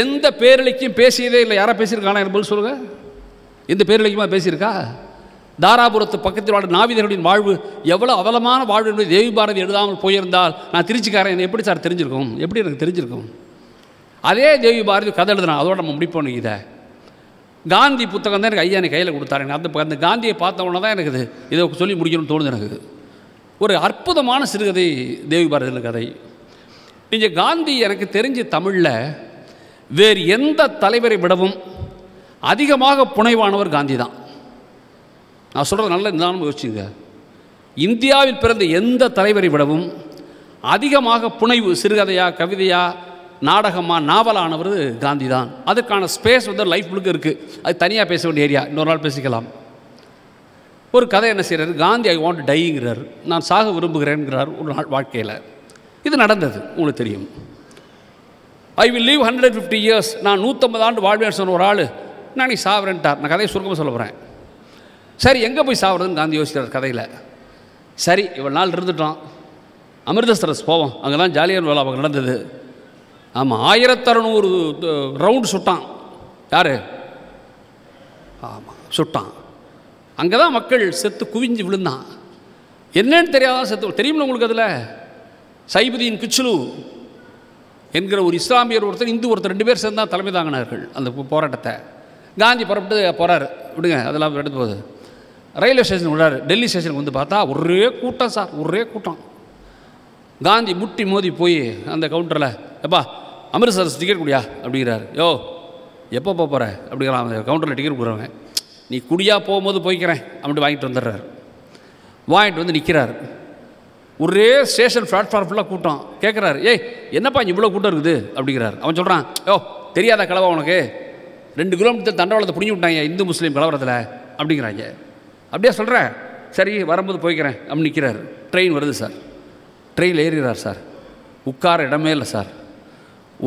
எந்த பேரழிக்கும் பேசியதே இல்லை யாராக பேசியிருக்கானா என்பது சொல்லுங்கள் எந்த பேரழிக்குமா பேசியிருக்கா தாராபுரத்து பக்கத்தில் வாழ் நாவிதர்களின் வாழ்வு எவ்வளோ அவலமான வாழ்வு என்பது தேவி பாரதி எழுதாமல் போயிருந்தால் நான் திருச்சிக்காரன் என்னை எப்படி சார் தெரிஞ்சிருக்கும் எப்படி எனக்கு தெரிஞ்சிருக்கும் அதே தேவி பாரதி கதை எழுதுனா அதோட நம்ம முடிப்போம் இதை காந்தி புத்தகம் தான் எனக்கு ஐயா எனக்கு கையில் கொடுத்தாரு அந்த அந்த காந்தியை பார்த்தவொன்னே தான் எனக்கு இது இதை சொல்லி முடிக்கணும்னு தோணுது எனக்கு ஒரு அற்புதமான சிறுகதை தேவி பாரதியின் கதை இங்கே காந்தி எனக்கு தெரிஞ்சு தமிழில் வேறு எந்த தலைவரை விடவும் அதிகமாக புனைவானவர் காந்தி தான் நான் சொல்கிறது நல்ல நிதானம் யோசிச்சுங்க இந்தியாவில் பிறந்த எந்த தலைவரை விடவும் அதிகமாக புனைவு சிறுகதையா கவிதையா நாடகமாக நாவலானவர் காந்தி தான் அதுக்கான ஸ்பேஸ் வந்து லைஃப் முழுக்க இருக்குது அது தனியாக பேச வேண்டிய ஏரியா இன்னொரு நாள் பேசிக்கலாம் ஒரு கதை என்ன செய்கிறார் காந்தி ஐ வாண்ட் டைங்கிறார் நான் சாக விரும்புகிறேன்கிறார் ஒரு நாள் வாழ்க்கையில் இது நடந்தது உங்களுக்கு தெரியும் I will leave hundred fifty years நான் நூற்றம்பது ஆண்டு வாழ்வேன் சொன்ன ஒரு ஆள் நான் நீ சாவரேன்ட்டார் நான் கதையை சுருக்கமாக சொல்ல போகிறேன் சரி எங்கே போய் சாவறதுன்னு காந்தி யோசிக்கிறார் கதையில் சரி இவ்வளோ நாள் இருந்துட்டோம் அமிர்தசரஸ் போவோம் அங்கே தான் ஜாலியன் வேலாபாக நடந்தது ஆமாம் ஆயிரத்தறுநூறு ரவுண்டு சுட்டான் யார் ஆமாம் சுட்டான் அங்கே தான் மக்கள் செத்து குவிஞ்சு விழுந்தான் என்னன்னு தெரியாதான் செத்து தெரியும்ல உங்களுக்கு அதில் சைபுதீன் கிச்சுலு என்கிற ஒரு இஸ்லாமியர் ஒருத்தர் இந்து ஒருத்தர் ரெண்டு பேர் சேர்ந்து தான் தலைமை தாங்கினார்கள் அந்த போராட்டத்தை காந்தி புறப்பட்டு போகிறார் விடுங்க அதெல்லாம் எடுத்து போகுது ரயில்வே ஸ்டேஷன் விடாரு டெல்லி ஸ்டேஷனுக்கு வந்து பார்த்தா ஒரே கூட்டம் சார் ஒரே கூட்டம் காந்தி முட்டி மோதி போய் அந்த கவுண்டரில் எப்பா அமிர்தசரஸ் டிக்கெட் கொடியா அப்படிங்கிறார் யோ எப்போ போகிற அப்படிங்கிற அந்த கவுண்டரில் டிக்கெட் கொடுக்குறவன் நீ குடியாக போகும்போது போய்க்கிறேன் அப்படின்ட்டு வாங்கிட்டு வந்துடுறாரு வாங்கிட்டு வந்து நிற்கிறார் ஒரே ஸ்டேஷன் பிளாட்ஃபார்ம் ஃபுல்லாக கூட்டம் கேட்குறாரு ஏய் என்னப்பா இவ்வளோ கூட்டம் இருக்குது அப்படிங்கிறார் அவன் சொல்கிறான் ஓ தெரியாதா கலவா உனக்கு ரெண்டு கிலோமீட்டர் தண்டவாளத்தை பிடிங்கி விட்டாங்க இந்து முஸ்லீம் கலவரத்தில் அப்படிங்கிறாங்க அப்படியே சொல்கிறேன் சரி வரும்போது போய்க்கிறேன் அப்படின்னு நிற்கிறார் ட்ரெயின் வருது சார் ட்ரெயினில் ஏறிகிறார் சார் உட்கார இடமே இல்லை சார்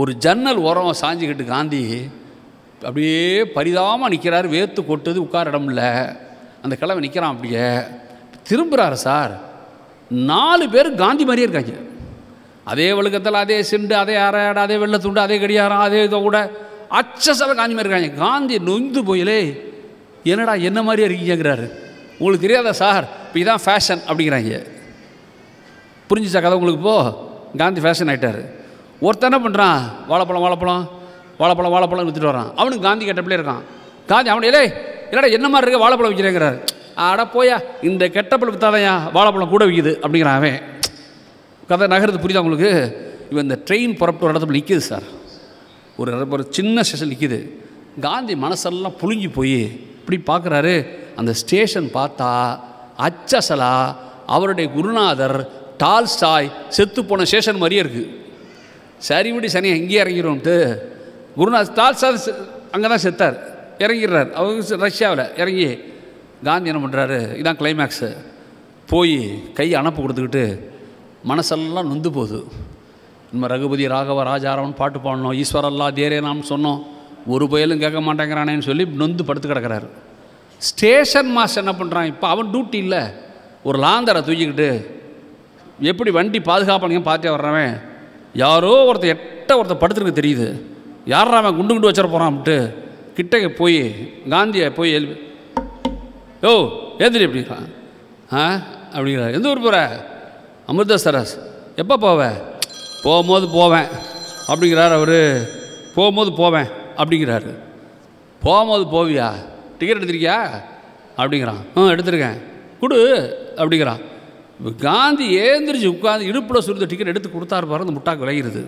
ஒரு ஜன்னல் உரம் சாஞ்சிக்கிட்டு காந்தி அப்படியே பரிதாமல் நிற்கிறாரு வேர்த்து கொட்டுது உட்கார இடம் இல்லை அந்த கிழமை நிற்கிறான் அப்படியே திரும்புகிறாரு சார் நாலு பேர் காந்தி மாதிரியே இருக்காங்க அதே வழுக்கத்தில் அதே சிண்டு அதே அரையாடு அதே வெள்ளத்துண்டு அதே கடியாரம் அதே இதை கூட அச்சசல காந்தி மாதிரி இருக்காங்க காந்தி நொந்து போயிலே என்னடா என்ன மாதிரியே இருக்கீங்கிறாரு உங்களுக்கு தெரியாதா சார் இப்போ இதான் ஃபேஷன் அப்படிங்கிறாங்க புரிஞ்சுச்சா கதை உங்களுக்கு போ காந்தி ஃபேஷன் ஆகிட்டார் ஒருத்தர் என்ன பண்ணுறான் வாழைப்பழம் வாழைப்பழம் வாழைப்பழம் வாழைப்பழம் விற்றுட்டு வரான் அவனுக்கு காந்தி கெட்டப்பிலே இருக்கான் காந்தி அவன் இல்லை இல்லடா என்ன மாதிரி இருக்க வாழைப்பழம் விற்கிறேங்கிறார் ஆட போயா இந்த கெட்டப்பில் விற்றாதையா வாழைப்பழம் கூட விற்கிது அப்படிங்கிறான் அவன் கதை நகருது புரியுதா உங்களுக்கு இவன் இந்த ட்ரெயின் புறப்பட்டு ஒரு இடத்துல நிற்கிது சார் ஒரு ஒரு சின்ன ஸ்டேஷன் நிற்கிது காந்தி மனசெல்லாம் புழுங்கி போய் இப்படி பார்க்குறாரு அந்த ஸ்டேஷன் பார்த்தா அச்சசலா அவருடைய குருநாதர் டால்ஸ்டாய் செத்து போன ஸ்டேஷன் மாதிரியே இருக்குது சரி விடி சனியை எங்கேயே இறங்கிடும்ட்டு குருநாத் சார் அங்கே தான் செத்தார் இறங்கிடுறார் அவங்க ரஷ்யாவில் இறங்கி காந்தி என்ன பண்ணுறாரு இதான் கிளைமேக்ஸு போய் கை அனுப்பு கொடுத்துக்கிட்டு மனசெல்லாம் நொந்து போகுது நம்ம ரகுபதி ராகவ ராஜாரவன் பாட்டு பாடணும் ஈஸ்வரல்லா தேரேனாம்னு சொன்னோம் ஒரு புயலும் கேட்க மாட்டேங்கிறானேன்னு சொல்லி நொந்து படுத்து கிடக்கிறாரு ஸ்டேஷன் மாஸ்டர் என்ன பண்ணுறான் இப்போ அவன் டியூட்டி இல்லை ஒரு லாந்தரை தூக்கிக்கிட்டு எப்படி வண்டி பாதுகாப்பானுங்க பார்த்தே வர்றவன் யாரோ ஒருத்தர் எட்ட ஒருத்தர் படுத்துருக்கு தெரியுது யார் அவன் குண்டு குண்டு வச்சிட போகிறான் அப்படின்ட்டு கிட்டக்க போய் காந்தியை போய் எழுப்பி ஓ ஏந்திரி அப்படிங்கிறான் ஆ அப்படிங்கிற எந்த ஊர் போகிற அமிர்தசரஸ் எப்போ போவேன் போகும்போது போவேன் அப்படிங்கிறார் அவர் போகும்போது போவேன் அப்படிங்கிறாரு போகும்போது போவியா டிக்கெட் எடுத்திருக்கியா அப்படிங்கிறான் ஆ எடுத்திருக்கேன் கொடு அப்படிங்கிறான் காந்தி ஏந்திரிச்சு உட்காந்து இடுப்பில் சுருந்த டிக்கெட் எடுத்து கொடுத்தாரு பாரு அந்த முட்டாக்கு விளையிறது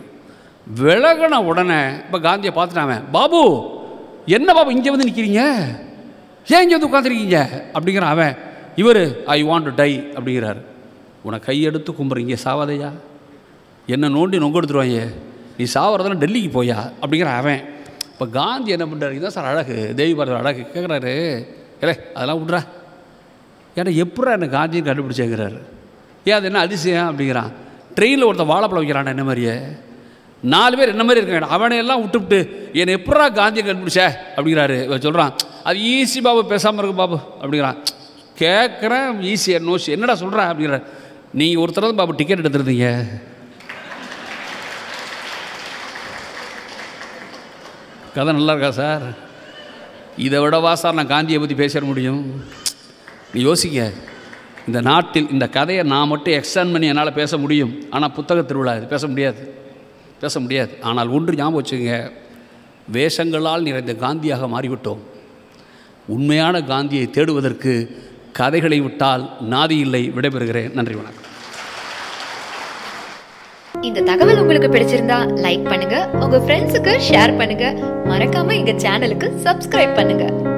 விலகின உடனே இப்போ காந்தியை பார்த்துட்டாவன் பாபு என்ன பாபு இங்கே வந்து நிற்கிறீங்க ஏன் இங்கே வந்து உட்காந்துருக்கீங்க அப்படிங்கிற அவன் இவர் ஐ வாண்ட் டு டை அப்படிங்கிறார் உன்னை கையெடுத்து இங்கே சாவாதையா என்ன நோண்டி நொங்க எடுத்துருவாங்க நீ சாவுறதெல்லாம் டெல்லிக்கு போயா அப்படிங்கிற அவன் இப்போ காந்தி என்ன பண்ணுறாரு தான் சார் அழகு தேவி பாரதி அழகு கேட்குறாரு இல்லை அதெல்லாம் விட்றா ஏன்னா எப்படா என்ன காந்தியும் கண்டுபிடிச்சேங்கிறாரு ஏன் அது என்ன அதிசயம் அப்படிங்கிறான் ட்ரெயினில் ஒருத்தன் வாழைப்பழம் வைக்கிறான் என்ன மாதிரியே நாலு பேர் என்ன மாதிரி இருக்காங்க அவனையெல்லாம் விட்டுவிட்டு என்னை எப்படா காந்தியை கண்டுபிடிச்ச அப்படிங்கிறாரு இவன் சொல்கிறான் அது ஈஸி பாபு பேசாமல் இருக்கு பாபு அப்படிங்கிறான் கேட்குறேன் ஈஸியாக நோசி என்னடா சொல்கிறேன் அப்படிங்கிற நீங்கள் ஒருத்தர் தான் பாபு டிக்கெட் எடுத்துருந்தீங்க கதை நல்லா இருக்கா சார் இதை விடவா சார் நான் காந்தியை பற்றி பேசிட முடியும் நீ யோசிக்க இந்த நாட்டில் இந்த கதையை நான் மட்டும் எக்ஸ்டன் பண்ணி என்னால் பேச முடியும் ஆனால் புத்தக திருவிழா இது பேச முடியாது பேச முடியாது ஆனால் ஒன்று ஞாபகம் வச்சுக்கோங்க வேஷங்களால் நிறைந்த காந்தியாக மாறிவிட்டோம் உண்மையான காந்தியை தேடுவதற்கு கதைகளை விட்டால் நாதி இல்லை விடைபெறுகிறேன் நன்றி வணக்கம் இந்த தகவல் உங்களுக்கு பிடிச்சிருந்தா லைக் பண்ணுங்க உங்க ஃப்ரெண்ட்ஸுக்கு ஷேர் பண்ணுங்க மறக்காம எங்க சேனலுக்கு சப்ஸ்கிரைப் பண்ணுங்க